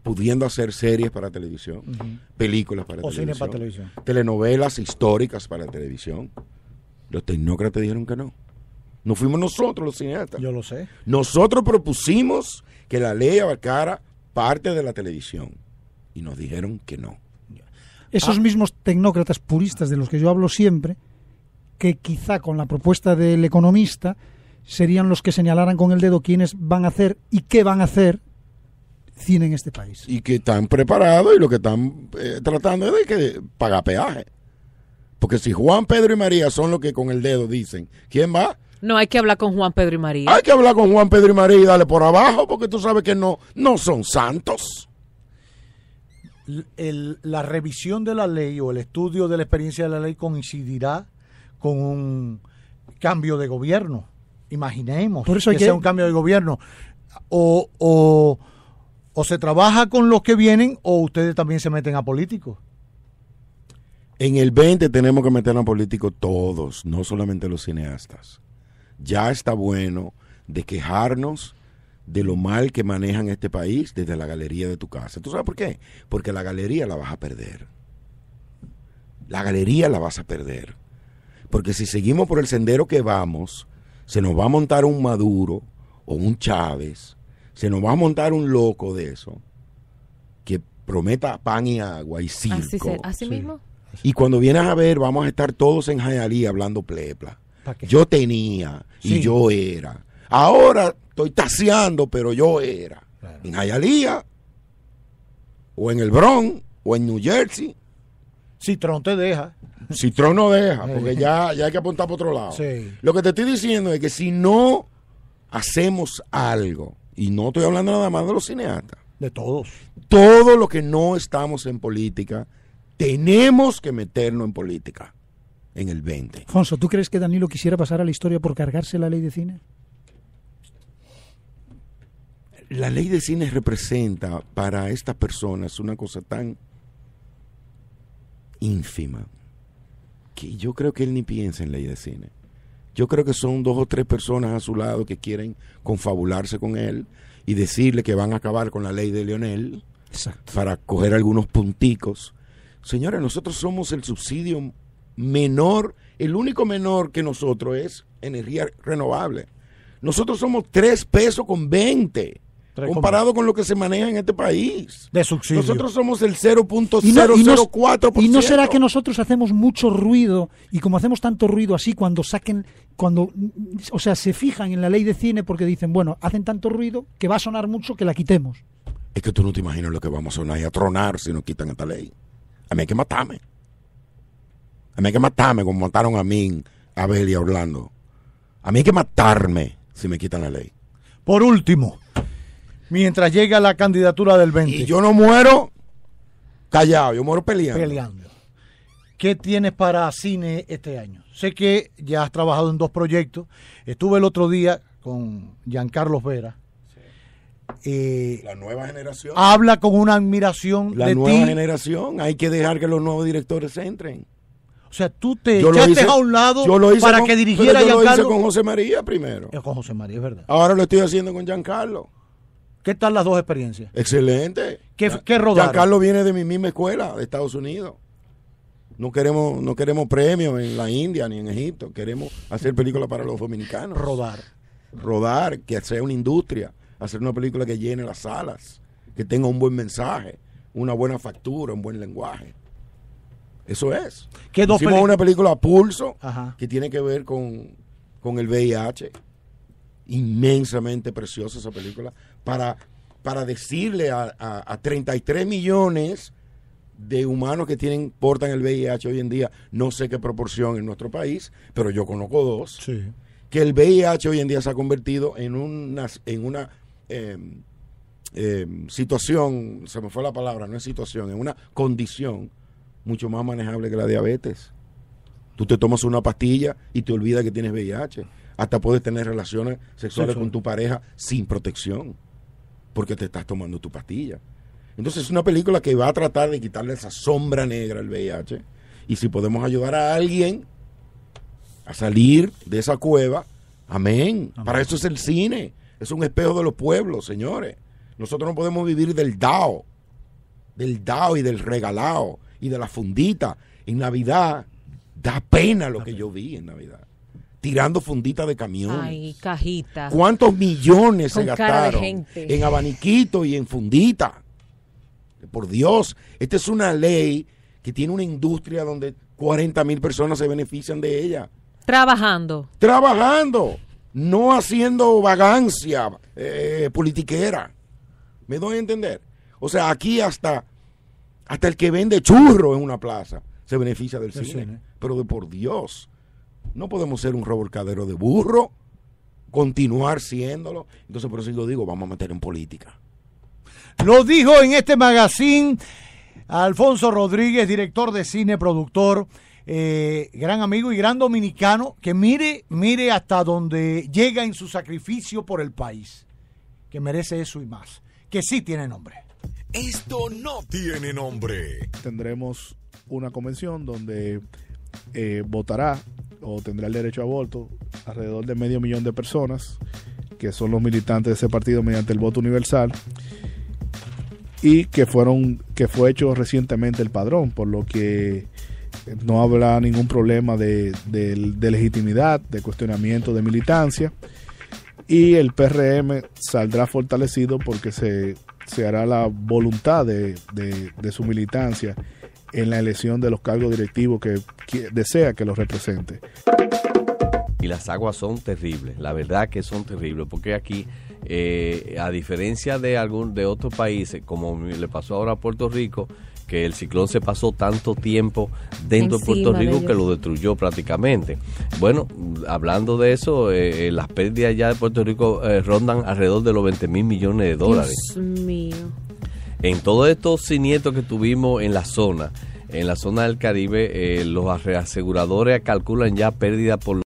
pudiendo hacer series para televisión, películas para televisión, telenovelas históricas para televisión. Los tecnócratas dijeron que no. No fuimos nosotros los cineastas. Yo lo sé. Nosotros propusimos que la ley abarcara parte de la televisión y nos dijeron que no. Esos ah. mismos tecnócratas puristas de los que yo hablo siempre, que quizá con la propuesta del economista serían los que señalaran con el dedo quiénes van a hacer y qué van a hacer cine en este país. Y que están preparados y lo que están eh, tratando es de que paga peaje. Porque si Juan, Pedro y María son los que con el dedo dicen, ¿quién va? No, hay que hablar con Juan, Pedro y María. Hay que hablar con Juan, Pedro y María y darle por abajo porque tú sabes que no, no son santos. la revisión de la ley o el estudio de la experiencia de la ley coincidirá con un cambio de gobierno imaginemos Por eso que, sea un cambio de gobierno. O, se trabaja con los que vienen o ustedes también se meten a políticos. En el 20 tenemos que meter a políticos todos, no solamente los cineastas. Ya está bueno de quejarnos de lo mal que manejan este país desde la galería de tu casa. ¿Tú sabes por qué? Porque la galería la vas a perder. La galería la vas a perder. Porque si seguimos por el sendero que vamos, se nos va a montar un Maduro o un Chávez, se nos va a montar un loco de eso que prometa pan y agua y circo. Así, mismo. Y cuando vienes a ver, vamos a estar todos en Jayalí hablando plepla. Yo tenía y yo era. Ahora estoy taseando, pero yo era. En Jayalía, o en el Bronx, o en New Jersey. Si Trump te deja. Si Trump no deja, porque ya, ya hay que apuntar para otro lado. Lo que te estoy diciendo es que si no hacemos algo, y no estoy hablando nada más de los cineastas, de todos. Todo lo que no estamos en política, tenemos que meternos en política en el 20. Fonso, ¿tú crees que Danilo quisiera pasar a la historia por cargarse la ley de cine? La ley de cine representa para estas personas una cosa tan ínfima, yo creo que él ni piensa en ley de cine. Yo creo que son dos o tres personas a su lado que quieren confabularse con él y decirle que van a acabar con la ley de Leonel para coger algunos punticos. Señores, nosotros somos el subsidio menor, el único menor que nosotros es energía renovable. Nosotros somos tres pesos con 20 comparado con lo que se maneja en este país. De subsidio. Nosotros somos el 0.004%. ¿Y, no, será que nosotros hacemos mucho ruido y como hacemos tanto ruido así cuando saquen, cuando, o sea, se fijan en la ley de cine porque dicen, bueno, hacen tanto ruido que va a sonar mucho que la quitemos? Es que tú no te imaginas lo que vamos a sonar y a tronar si nos quitan esta ley. A mí hay que matarme. A mí hay que matarme como mataron a mí, a Belia, a Orlando. A mí hay que matarme si me quitan la ley. Por último, mientras llega la candidatura del 20. Y yo no muero callado, yo muero peleando. Peleando. ¿Qué tienes para cine este año? Sé que ya has trabajado en dos proyectos. Estuve el otro día con Giancarlo Vera. Eh, la nueva generación. Habla con una admiración. La nueva generación. Hay que dejar que los nuevos directores entren. O sea, tú te echaste a un lado para que dirigiera yo Lo hice con José María primero. Eh, con José María, es verdad. Ahora lo estoy haciendo con Giancarlo. ¿Qué tal las dos experiencias? Excelente. ¿Qué, ya, Carlos viene de mi misma escuela, de Estados Unidos. No queremos, no queremos premios en la India ni en Egipto. Queremos hacer películas para los dominicanos. Rodar. Rodar, que sea una industria. Hacer una película que llene las salas, que tenga un buen mensaje, una buena factura, un buen lenguaje. Eso es. ¿Qué Hicimos una película a pulso que tiene que ver con, con el VIH. Inmensamente preciosa esa película para, para decirle a, 33 millones de humanos que tienen portan el VIH hoy en día, no sé qué proporción en nuestro país, pero yo conozco dos, que el VIH hoy en día se ha convertido en una, en una em, em, situación, se me fue la palabra, no es situación, en una condición mucho más manejable que la diabetes. Tú te tomas una pastilla y te olvidas que tienes VIH. Hasta puedes tener relaciones sexuales con tu pareja sin protección porque te estás tomando tu pastilla. Entonces es una película que va a tratar de quitarle esa sombra negra al VIH. Y si podemos ayudar a alguien a salir de esa cueva, amén. Para eso es el cine. Es un espejo de los pueblos, señores. Nosotros no podemos vivir del dao, del dao y del regalado y de la fundita. En Navidad da pena lo que yo vi en Navidad tirando funditas de camiones. Ay, cajitas. ¿Cuántos millones se gastaron en abaniquitos y en fundita, Por Dios, esta es una ley que tiene una industria donde 40 mil personas se benefician de ella. Trabajando. Trabajando, no haciendo vagancia eh, politiquera. ¿Me doy a entender? O sea, aquí hasta, hasta el que vende churro en una plaza se beneficia del cine. Pero de por Dios, no podemos ser un revolcadero de burro, continuar siéndolo. Entonces, por eso yo digo, vamos a meter en política. Lo dijo en este magazine Alfonso Rodríguez, director de cine, productor, eh, gran amigo y gran dominicano, que mire, mire hasta donde llega en su sacrificio por el país, que merece eso y más, que sí tiene nombre. Esto no tiene nombre. Tendremos una convención donde eh, votará o tendrá el derecho a voto... alrededor de medio millón de personas, que son los militantes de ese partido mediante el voto universal, y que, fueron, que fue hecho recientemente el padrón, por lo que eh, no habrá ningún problema de, legitimidad, de cuestionamiento de militancia, y el PRM saldrá fortalecido porque se, hará la voluntad de, de su militancia en la elección de los cargos directivos que, desea que los represente. Y las aguas son terribles, la verdad que son terribles, porque aquí eh, a diferencia de algún de otros países, como le pasó ahora a Puerto Rico, que el ciclón se pasó tanto tiempo dentro de Puerto Rico que lo destruyó prácticamente. Bueno, hablando de eso, eh, eh, las pérdidas ya de Puerto Rico rondan alrededor de los 20 mil millones de dólares. Dios mío. En todos estos siniestros que tuvimos en la zona, en la zona del Caribe, eh, los aseguradores calculan ya pérdida por